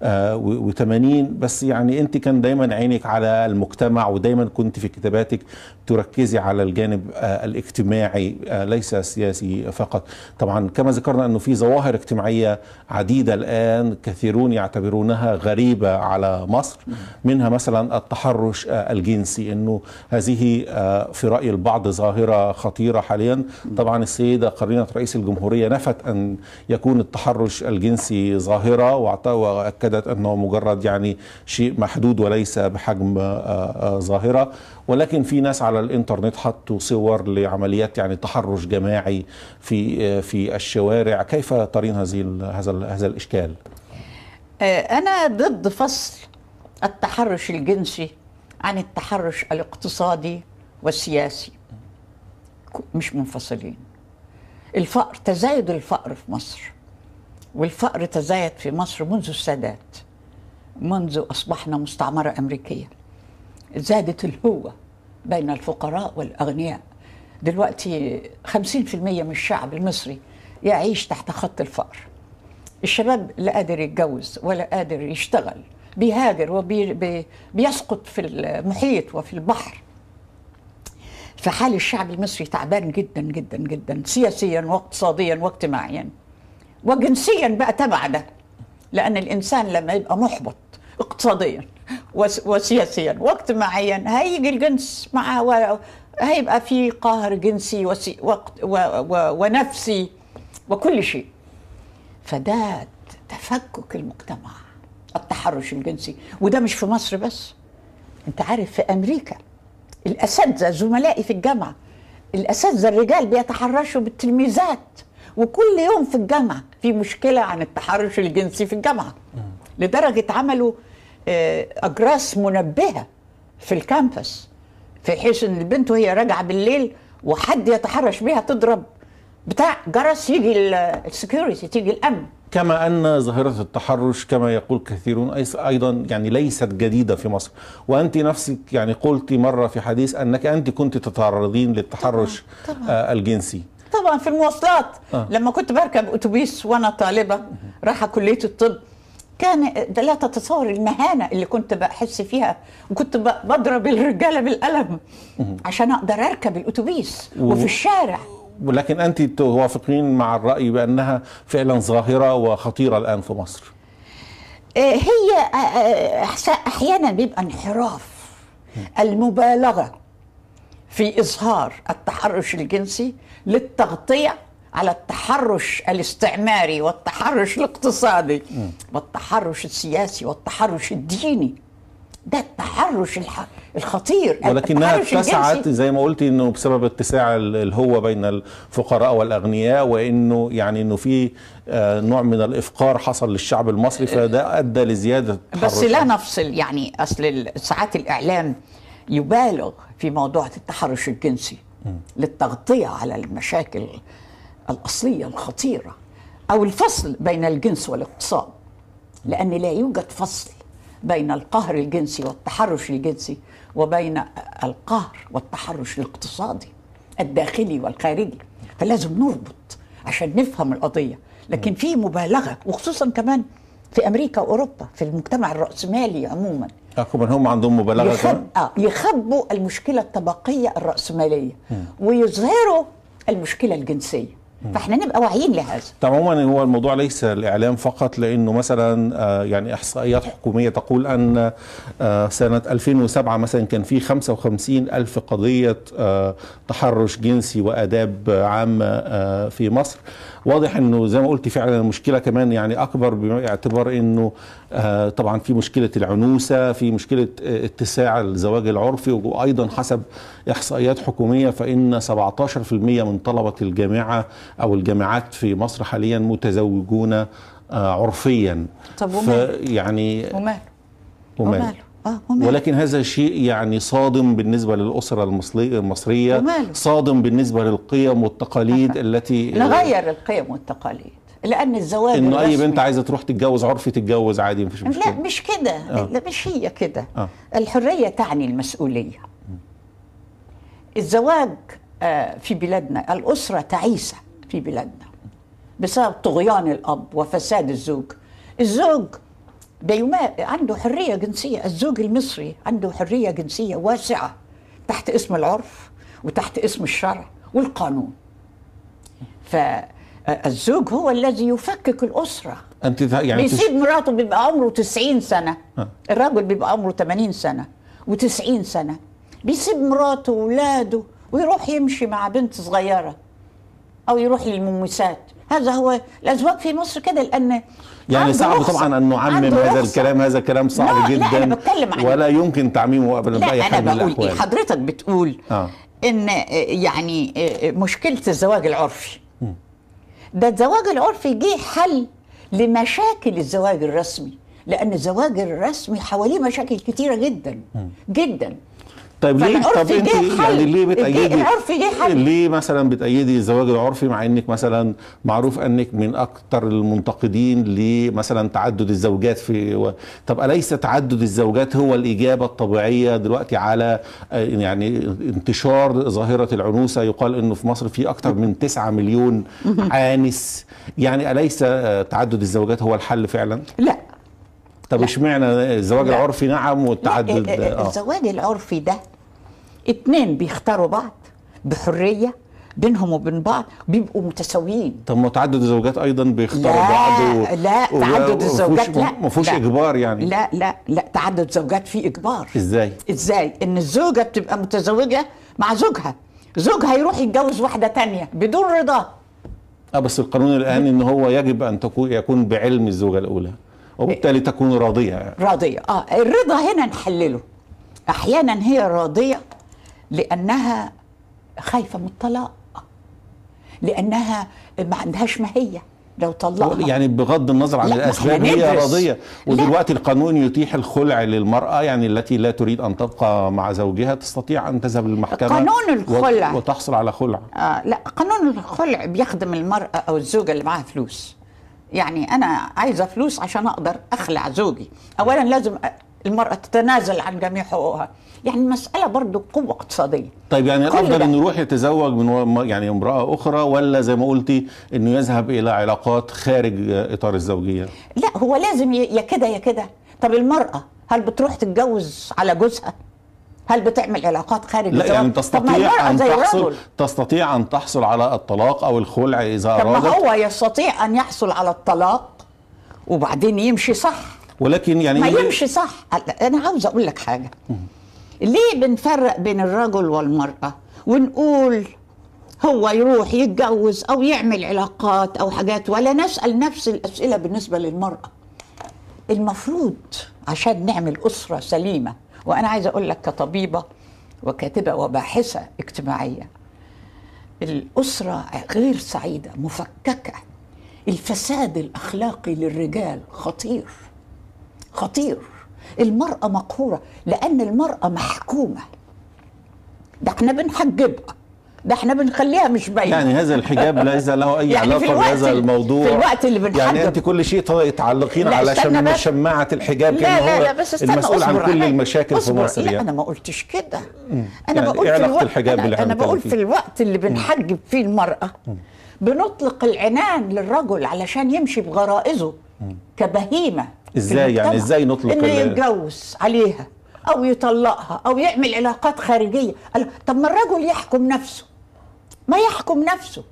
81 بس يعني انت كان دايما عينك على المجتمع ودايما كنت في كتاباتك تركزي على الجانب آه، الاجتماعي آه، ليس السياسي فقط طبعا كما ذكرنا أنه في ظواهر اجتماعية عديدة الآن كثيرون يعتبرونها غريبة على مصر منها مثلا التحرش آه، الجنسي أنه هذه في رأي البعض ظاهرة خطيرة حاليا طبعا السيدة قرينة رئيس الجمهورية نفت أن يكون التحرش الجنسي ظاهرة وأكدت أنه مجرد يعني شيء محدود وليس بحجم ظاهرة ولكن في ناس على الإنترنت حطوا صور صور لعمليات يعني تحرش جماعي في في الشوارع كيف ترين هذه هذا هذا الاشكال آه، انا ضد فصل التحرش الجنسي عن التحرش الاقتصادي والسياسي مش منفصلين الفقر تزايد الفقر في مصر والفقر تزايد في مصر منذ السادات منذ أصبحنا مستعمرة أمريكية زادت الهوة بين الفقراء والأغنياء دلوقتي 50% من الشعب المصري يعيش تحت خط الفقر الشباب لا قادر يتجوز ولا قادر يشتغل بيهاجر وبيسقط في المحيط وفي البحر فحال الشعب المصري تعبان جدا جدا جدا سياسيا واقتصاديا واجتماعيا وجنسيا بقى تبع ده لان الانسان لما يبقى محبط اقتصاديا وسياسيا واجتماعيا هيجي الجنس معاه هيبقى في قهر جنسي وسي و و و ونفسي وكل شيء فده تفكك المجتمع التحرش الجنسي وده مش في مصر بس انت عارف في امريكا الاساتذه زملائي في الجامعه الاساتذه الرجال بيتحرشوا بالتلميذات وكل يوم في الجامعه في مشكله عن التحرش الجنسي في الجامعه لدرجه عملوا آه، اجراس منبهه في الكامبس في حيث ان البنت وهي راجعه بالليل وحد يتحرش بيها تضرب بتاع جرس يجي السكيورتي تيجي الامن كما ان ظاهره التحرش كما يقول كثيرون ايضا يعني ليست جديده في مصر وانت نفسك يعني قلتي مره في حديث انك انت كنت تتعرضين للتحرش طبعا. آه، طبعا. آه الجنسي طبعا في المواصلات آه. لما كنت بركب اتوبيس وانا طالبه رايحه كليه الطب كان لا تتصور المهانه اللي كنت بحس فيها وكنت بضرب الرجاله بالقلم عشان اقدر اركب الاتوبيس وفي الشارع ولكن انت توافقين مع الراي بانها فعلا ظاهره وخطيره الان في مصر آه، هي آه، آه، احيانا بيبقى انحراف المبالغه في اظهار التحرش الجنسي للتغطيه على التحرش الاستعماري والتحرش الاقتصادي والتحرش السياسي والتحرش الديني ده التحرش الح... الخطير ولكنها اتسعت زي ما قلتي انه بسبب اتساع الهوه بين الفقراء والاغنياء وانه يعني انه في آه، نوع من الافقار حصل للشعب المصري فده ادى لزياده التحرش بس لا نفصل يعني اصل ساعات الاعلام يبالغ في موضوع التحرش الجنسي للتغطيه على المشاكل الأصلية الخطيرة أو الفصل بين الجنس والاقتصاد لأن لا يوجد فصل بين القهر الجنسي والتحرش الجنسي وبين القهر والتحرش الاقتصادي الداخلي والخارجي فلازم نربط عشان نفهم القضية لكن في مبالغة وخصوصا كمان في أمريكا وأوروبا في المجتمع الرأسمالي عموما من هم عندهم مبالغة يخب... آه يخبوا المشكلة الطبقية الرأسمالية ويظهروا المشكلة الجنسية فاحنا نبقى واعيين لهذا طبعا عموما هو الموضوع ليس الاعلام فقط لانه مثلا آه، يعني احصائيات حكوميه تقول ان آه، سنه 2007 مثلا كان في 55 ألف قضيه آه، تحرش جنسي واداب عامه في مصر واضح انه زي ما قلت فعلا المشكله كمان يعني اكبر باعتبار انه طبعا في مشكله العنوسه في مشكله اتساع الزواج العرفي وايضا حسب إحصائيات حكومية فإن 17% من طلبة الجامعة أو الجامعات في مصر حاليا متزوجون آه، عرفيا طب ومال يعني ومال ومال, ومال. آه ولكن هذا شيء يعني صادم بالنسبه للاسره المصريه وماله. صادم بالنسبه للقيم والتقاليد آه. التي نغير القيم والتقاليد لان الزواج انه اي بنت عايزه تروح تتجوز عرفي تتجوز عادي مفيش مشكله لا مش كده آه. لا مش هي كده آه. الحريه تعني المسؤوليه الزواج آه، في بلادنا الأسرة تعيسة في بلادنا بسبب طغيان الأب وفساد الزوج الزوج بيما عنده حرية جنسية الزوج المصري عنده حرية جنسية واسعة تحت اسم العرف وتحت اسم الشرع والقانون فالزوج آه، هو الذي يفكك الأسرة أنت يعني بيسيب مراته بيبقى عمره 90 سنة آه. الرجل بيبقى عمره 80 سنة و90 سنة بيسيب مراته وولاده ويروح يمشي مع بنت صغيره او يروح للمومسات هذا هو الازواج في مصر كده لان يعني صعب طبعا ان نعمم هذا الكلام هذا كلام صعب لا جدا لا أنا بتكلم ولا يمكن تعميمه قبل باي حال من الاحوال إيه، حضرتك بتقول آه. ان آه، يعني آه، مشكله الزواج العرفي ده الزواج العرفي جه حل لمشاكل الزواج الرسمي لان الزواج الرسمي حواليه مشاكل كتيره جدا جدا طيب ليه طب انت يعني ليه إيه بتأيدي العرف جه حل ليه مثلا بتأيدي الزواج العرفي مع انك مثلا معروف انك من اكثر المنتقدين لمثلا تعدد الزوجات في و... طب اليس تعدد الزوجات هو الاجابه الطبيعيه دلوقتي على آه، يعني انتشار ظاهره العنوسه يقال انه في مصر في اكثر من 9 مليون عانس يعني اليس آه، تعدد الزوجات هو الحل فعلا؟ لا طب اشمعنى الزواج لا. العرفي نعم والتعدد آه. الزواج العرفي ده اتنين بيختاروا بعض بحريه بينهم وبين بعض بيبقوا متساويين طب ما تعدد الزوجات ايضا بيختاروا بعض و... لا تعدد الزوجات لا ما فيهوش اجبار يعني لا لا لا تعدد زوجات فيه اجبار ازاي ازاي ان الزوجه بتبقى متزوجه مع زوجها زوجها يروح يتجوز واحده تانية بدون رضا اه بس القانون الان ان هو يجب ان تكون يكون بعلم الزوجه الاولى وبالتالي إيه. تكون راضية راضية آه الرضا هنا نحلله أحيانا هي راضية لأنها خايفة من الطلاق لأنها ما عندهاش ماهية لو طلقها يعني بغض النظر عن الاسباب هي راضيه ودلوقتي القانون يتيح الخلع للمراه يعني التي لا تريد ان تبقى مع زوجها تستطيع ان تذهب للمحكمه قانون الخلع وتحصل على خلع آه لا قانون الخلع بيخدم المراه او الزوجه اللي معاها فلوس يعني انا عايزه فلوس عشان اقدر اخلع زوجي اولا لازم المرأة تتنازل عن جميع حقوقها يعني مسألة برضو قوة اقتصادية طيب يعني الأفضل أنه يروح يتزوج من يعني امرأة أخرى ولا زي ما قلتي أنه يذهب إلى علاقات خارج إطار الزوجية لا هو لازم يا كده يا كده طب المرأة هل بتروح تتجوز على جوزها هل بتعمل علاقات خارج لا يعني تستطيع ان تحصل تستطيع ان تحصل على الطلاق او الخلع اذا ارادت ما هو يستطيع ان يحصل على الطلاق وبعدين يمشي صح ولكن يعني ما يمشي صح انا عاوز اقول لك حاجه ليه بنفرق بين الرجل والمراه ونقول هو يروح يتجوز او يعمل علاقات او حاجات ولا نسال نفس الاسئله بالنسبه للمراه المفروض عشان نعمل اسره سليمه وانا عايزه اقول لك كطبيبه وكاتبه وباحثه اجتماعيه الاسره غير سعيده مفككه الفساد الاخلاقي للرجال خطير خطير المراه مقهوره لان المراه محكومه ده احنا بنحجبها ده احنا بنخليها مش بعيد يعني هذا الحجاب ليس له اي يعني علاقه بهذا الموضوع في الوقت اللي بنحجب يعني انت كل شيء تعلقين على شم شماعه الحجاب لا لا لا بس استنى المسؤول عن كل المشاكل في مصر يعني انا ما قلتش كده انا يعني بقول إيه في الحجاب انا, أنا بقول في الوقت اللي بنحجب فيه المراه بنطلق العنان للرجل علشان يمشي بغرائزه كبهيمه ازاي يعني ازاي نطلق انه يتجوز عليها او يطلقها او يعمل علاقات خارجيه طب ما الرجل يحكم نفسه ما يحكم نفسه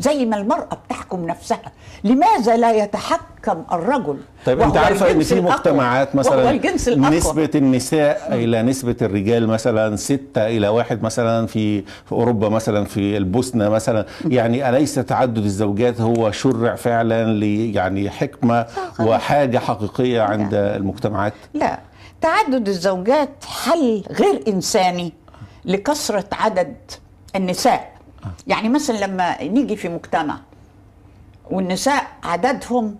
زي ما المرأة بتحكم نفسها لماذا لا يتحكم الرجل طيب انت عارفة ان في مجتمعات مثلا نسبة النساء الى نسبة الرجال مثلا ستة الى واحد مثلا في, في اوروبا مثلا في البوسنة مثلا يعني اليس تعدد الزوجات هو شرع فعلا يعني حكمة وحاجة حقيقية عند لا. المجتمعات لا تعدد الزوجات حل غير انساني لكثرة عدد النساء يعني مثلا لما نيجي في مجتمع والنساء عددهم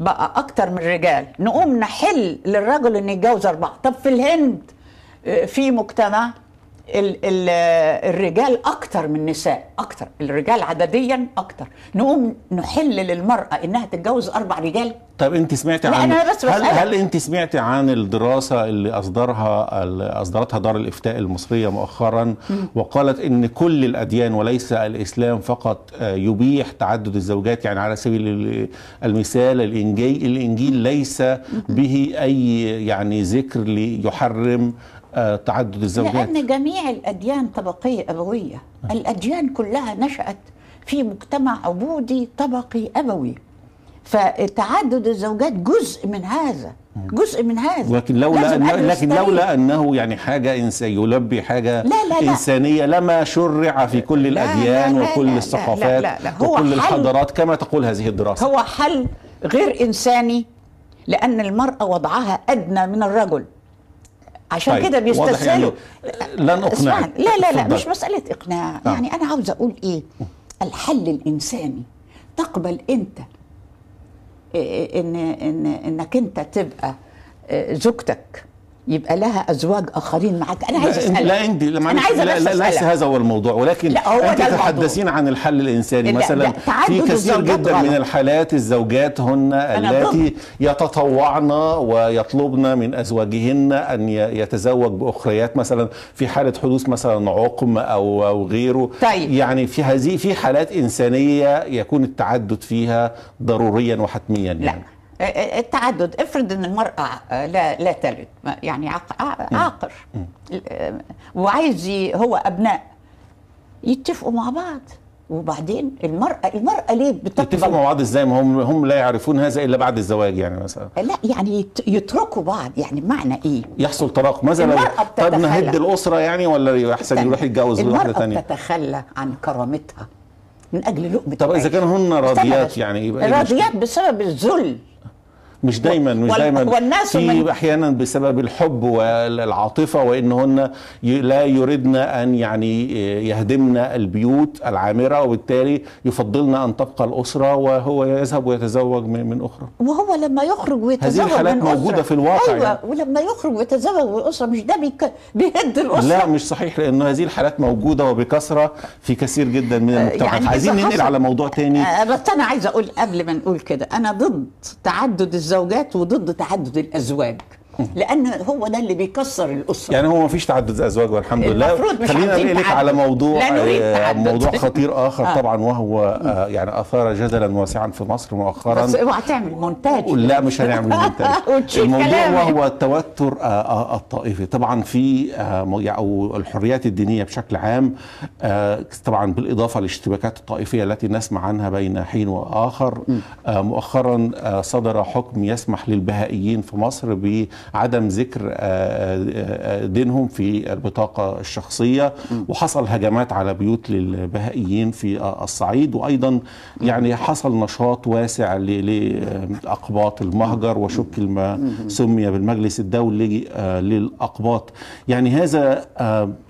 بقى اكتر من الرجال نقوم نحل للرجل أن يتجوز اربعه طب في الهند آه، في مجتمع ال ال الرجال اكتر من النساء اكتر الرجال عدديا اكتر نقوم نحل للمراه انها تتجوز اربع رجال طب انت سمعتي عن أنا بس هل, هل انت سمعتي عن الدراسه اللي اصدرها اصدرتها دار الافتاء المصريه مؤخرا م. وقالت ان كل الاديان وليس الاسلام فقط آه، يبيح تعدد الزوجات يعني على سبيل المثال الانجيل الانجيل ليس به اي يعني ذكر ليحرم آه، تعدد الزوجات لأن جميع الأديان طبقية أبوية نعم. الأديان كلها نشأت في مجتمع عبودي طبقي أبوي فتعدد الزوجات جزء من هذا نعم. جزء من هذا لكن لولا أن لكن لولا انه يعني حاجه إنسان يلبي حاجه لا لا لا. انسانيه لما شرع في كل الاديان لا لا وكل الثقافات وكل الحضارات كما تقول هذه الدراسه هو حل غير انساني لان المراه وضعها ادنى من الرجل عشان طيب. كده بيستسهلوا يعني لن اقنع لا لا لا مش مساله اقناع نعم. يعني انا عاوز اقول ايه الحل الانساني تقبل انت إيه، إيه، ان ان انك انت تبقى إيه، زوجتك يبقى لها ازواج اخرين معاك انا عايز اسالك لا انت انا عايز لا, لا ليس هذا هو الموضوع ولكن لا انت تتحدثين عن الحل الانساني مثلا لا في كثير جدا غلط. من الحالات الزوجات هن اللاتي يتطوعن ويطلبن من ازواجهن ان يتزوج باخريات مثلا في حاله حدوث مثلا عقم او او غيره طيب. يعني في هذه في حالات انسانيه يكون التعدد فيها ضروريا وحتميا لا. يعني. لا التعدد افرض ان المراه آه، لا لا تلد يعني آه، عاقر آه، وعايز هو ابناء يتفقوا مع بعض وبعدين المرأة المرأة ليه بتقبل يتفقوا مع بعض ازاي ما هم هم لا يعرفون هذا الا بعد الزواج يعني مثلا لا يعني يتركوا بعض يعني معنى ايه يحصل طلاق مثلا طب نهد الاسرة يعني ولا احسن يروح يتجوز واحدة ثانيه المراه تتخلى عن كرامتها من اجل لقمة طب اذا كان هن راضيات يعني إيه راضيات بسبب الذل مش دايما مش دايما والناس في احيانا بسبب الحب والعاطفه وانهن لا يردن ان يعني يهدمن البيوت العامره وبالتالي يفضلن ان تبقى الاسره وهو يذهب ويتزوج من اخرى وهو لما يخرج ويتزوج هذه الحالات من موجوده أسرة. في الواقع ايوه يعني. ولما يخرج ويتزوج من الاسره مش ده بيهد الاسره لا مش صحيح لانه هذه الحالات موجوده وبكثره في كثير جدا من يعني المجتمعات يعني عايزين ننقل على موضوع تاني آه، بس انا عايزه اقول قبل ما نقول كده انا ضد تعدد الزواج الزوجات وضد تعدد الازواج لان هو ده اللي بيكسر الاسره يعني هو ما فيش تعدد ازواج والحمد لله خلينا نقلك على موضوع إيه؟ آه، موضوع خطير اخر آه. طبعا وهو آه يعني اثار جدلا واسعا في مصر مؤخرا بس اوعى تعمل مونتاج لا مش هنعمل مونتاج الموضوع وهو التوتر آه، آه، الطائفي طبعا في او الحريات الدينيه بشكل عام طبعا بالاضافه للاشتباكات الطائفيه التي نسمع عنها بين حين واخر مؤخرا صدر حكم يسمح للبهائيين في مصر ب عدم ذكر آه، آه، آه، دينهم في البطاقة الشخصية وحصل هجمات على بيوت للبهائيين في الصعيد وأيضا يعني حصل نشاط واسع لأقباط المهجر وشكل ما سمي بالمجلس الدولي للأقباط يعني هذا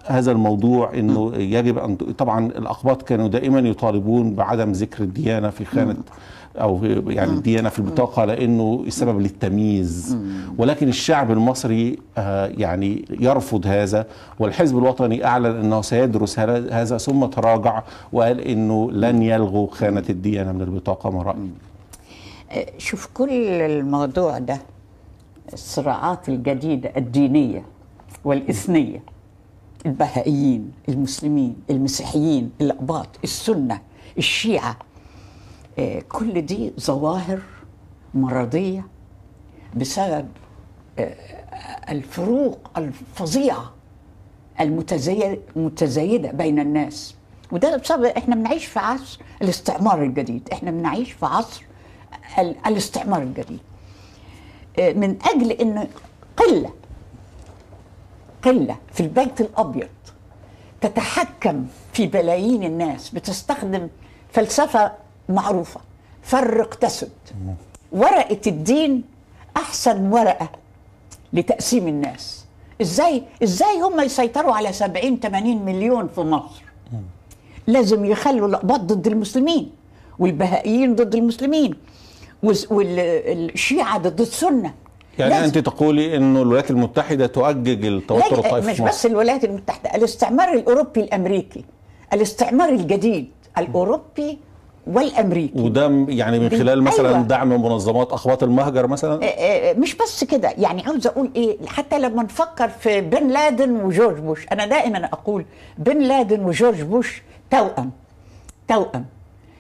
هذا الموضوع انه يجب ان طبعا الاقباط كانوا دائما يطالبون بعدم ذكر الديانه في خانه او يعني الديانه في البطاقه لانه سبب للتمييز ولكن الشعب المصري آه، يعني يرفض هذا والحزب الوطني اعلن انه سيدرس هذا ثم تراجع وقال انه لن يلغوا خانه الديانه من البطاقه مرأة شوف كل الموضوع ده الصراعات الجديده الدينيه والاثنيه البهائيين المسلمين المسيحيين الأقباط السنة الشيعة آه، كل دي ظواهر مرضية بسبب آه، الفروق الفظيعة المتزايدة بين الناس وده بسبب احنا بنعيش في عصر الاستعمار الجديد احنا بنعيش في عصر الاستعمار الجديد آه، من اجل ان قله قله في البيت الابيض تتحكم في بلايين الناس بتستخدم فلسفه معروفه فرق تسد ورقه الدين احسن ورقه لتقسيم الناس ازاي ازاي هم يسيطروا على 70 80 مليون في مصر لازم يخلوا الاقباط ضد المسلمين والبهائيين ضد المسلمين والشيعه ضد السنه يعني لازم. انت تقولي انه الولايات المتحده تؤجج التوتر الطائفي مش بس الولايات المتحده الاستعمار الاوروبي الامريكي الاستعمار الجديد الاوروبي والامريكي وده يعني من خلال مثلا أيوة. دعم منظمات اخوات المهجر مثلا آه، آه، آه، مش بس كده يعني عاوز اقول ايه حتى لما نفكر في بن لادن وجورج بوش انا دائما اقول بن لادن وجورج بوش توأم توأم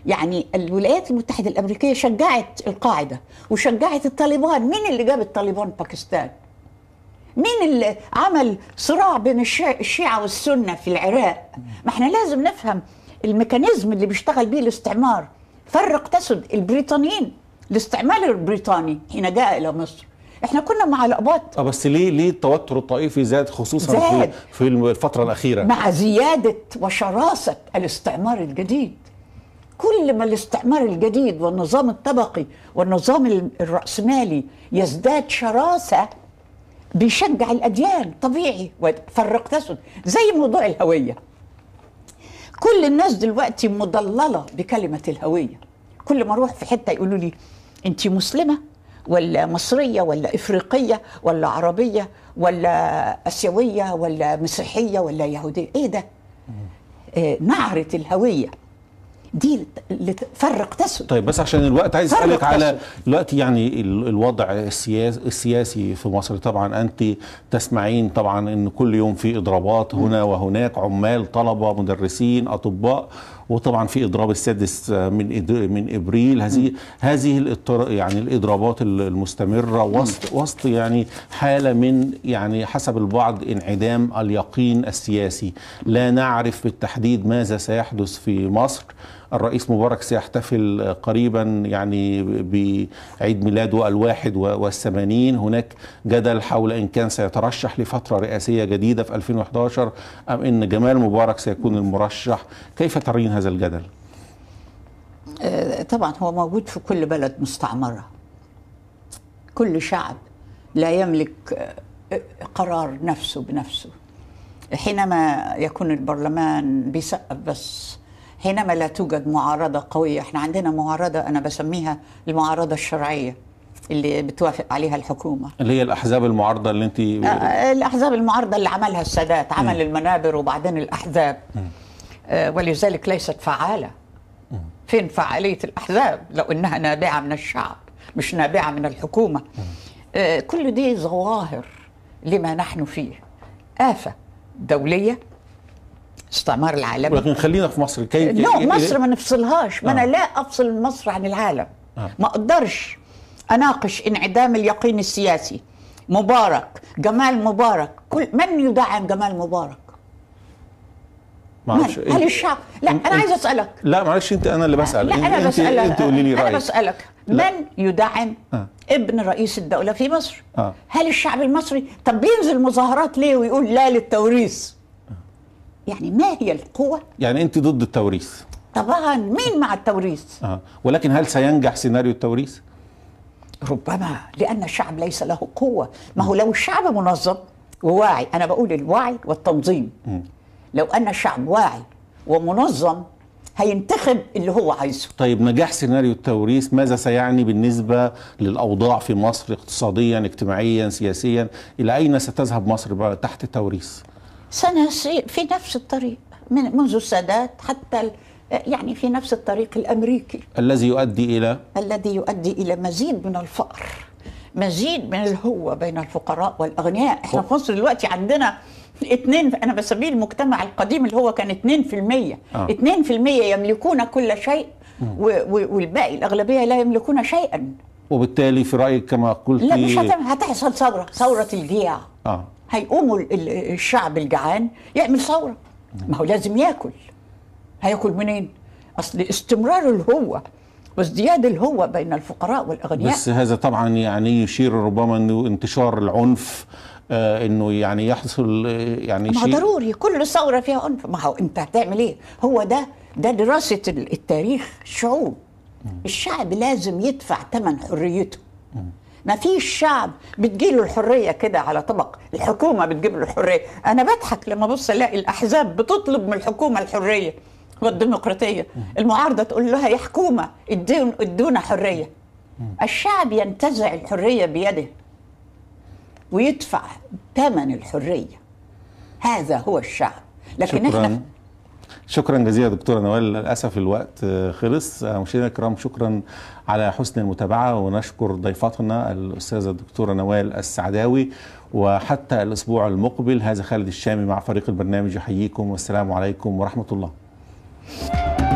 يعني الولايات المتحدة الأمريكية شجعت القاعدة وشجعت الطالبان مين اللي جاب الطالبان باكستان مين اللي عمل صراع بين الشيعة والسنة في العراق ما احنا لازم نفهم الميكانيزم اللي بيشتغل بيه الاستعمار فرق تسد البريطانيين الاستعمار البريطاني حين جاء الى مصر احنا كنا مع الاقباط اه بس ليه ليه التوتر الطائفي زاد خصوصا زاد في الفتره الاخيره مع زياده وشراسه الاستعمار الجديد كل ما الاستعمار الجديد والنظام الطبقي والنظام الرأسمالي يزداد شراسة بيشجع الأديان طبيعي فرق تسد زي موضوع الهوية كل الناس دلوقتي مضلله بكلمه الهويه كل ما اروح في حته يقولوا لي انت مسلمه ولا مصريه ولا افريقيه ولا عربيه ولا اسيويه ولا مسيحيه ولا يهوديه ايه ده آه، نعره الهويه دي اللي تفرق تسوي طيب بس عشان الوقت عايز اسالك على دلوقتي يعني الوضع السياسي السياسي في مصر طبعا انت تسمعين طبعا ان كل يوم في اضرابات هنا وهناك عمال طلبه مدرسين اطباء وطبعا في اضراب السادس من من ابريل هذه هذه يعني الاضرابات المستمره وسط وسط يعني حاله من يعني حسب البعض انعدام اليقين السياسي لا نعرف بالتحديد ماذا سيحدث في مصر الرئيس مبارك سيحتفل قريبا يعني بعيد ميلاده الواحد والثمانين هناك جدل حول إن كان سيترشح لفترة رئاسية جديدة في 2011 أم إن جمال مبارك سيكون المرشح كيف ترين هذا الجدل؟ آه، طبعا هو موجود في كل بلد مستعمرة كل شعب لا يملك آه، قرار نفسه بنفسه حينما يكون البرلمان بيسقف بس حينما لا توجد معارضة قوية احنا عندنا معارضة أنا بسميها المعارضة الشرعية اللي بتوافق عليها الحكومة اللي هي الأحزاب المعارضة اللي أنت آه، آه، الأحزاب المعارضة اللي عملها السادات عمل م. المنابر وبعدين الأحزاب م. آه ولذلك ليست فعالة م. فين فعالية الأحزاب لو أنها نابعة من الشعب مش نابعة من الحكومة آه كل دي ظواهر لما نحن فيه آفة دولية استعمار العالم ولكن خلينا في مصر كيف نو مصر ما نفصلهاش ما آه. انا لا افصل مصر عن العالم آه. ما اقدرش اناقش انعدام اليقين السياسي مبارك جمال مبارك كل من يدعم جمال مبارك معلش إيه؟ هل الشعب لا انا عايز اسالك لا معلش انت انا اللي بسال لا انا بسالك انت قولي لي رايك انا بسالك لا. من يدعم آه. ابن رئيس الدوله في مصر آه. هل الشعب المصري طب بينزل مظاهرات ليه ويقول لا للتوريث يعني ما هي القوة يعني أنت ضد التوريث طبعا مين مع التوريث آه. ولكن هل سينجح سيناريو التوريث ربما لأن الشعب ليس له قوة ما هو لو الشعب منظم وواعي أنا بقول الوعي والتنظيم م. لو أن الشعب واعي ومنظم هينتخب اللي هو عايزه طيب نجاح سيناريو التوريث ماذا سيعني بالنسبة للأوضاع في مصر اقتصاديا اجتماعيا سياسيا إلى أين ستذهب مصر تحت التوريث سنسير في نفس الطريق من منذ السادات حتى يعني في نفس الطريق الامريكي الذي يؤدي الى الذي يؤدي الى مزيد من الفقر مزيد من الهوة بين الفقراء والأغنياء احنا في مصر دلوقتي عندنا اثنين أنا بسميه المجتمع القديم اللي هو كان اثنين في المية آه. في المية يملكون كل شيء والباقي الأغلبية لا يملكون شيئا وبالتالي في رأيك كما قلت لا مش هتحصل ثورة ثورة الجيع آه. هيقوموا الشعب الجعان يعمل ثوره ما هو لازم ياكل هياكل منين اصل استمرار الهوه وازدياد الهوة بين الفقراء والأغنياء بس هذا طبعا يعني يشير ربما أنه انتشار العنف آه انه يعني يحصل آه، يعني ما شيء ضروري كل ثوره فيها عنف ما هو انت هتعمل ايه هو ده ده دراسه التاريخ شعوب الشعب لازم يدفع ثمن حريته ما فيش شعب بتجيله الحرية كده على طبق الحكومة بتجيب له الحرية أنا بضحك لما بص ألاقي الأحزاب بتطلب من الحكومة الحرية والديمقراطية المعارضة تقول لها يا حكومة ادونا حرية الشعب ينتزع الحرية بيده ويدفع ثمن الحرية هذا هو الشعب لكن شكرا. احنا شكرا جزيلا دكتورة نوال للأسف الوقت خلص مشاهدينا الكرام شكرا على حسن المتابعة ونشكر ضيفتنا الأستاذة الدكتورة نوال السعداوي وحتى الأسبوع المقبل هذا خالد الشامي مع فريق البرنامج يحييكم والسلام عليكم ورحمة الله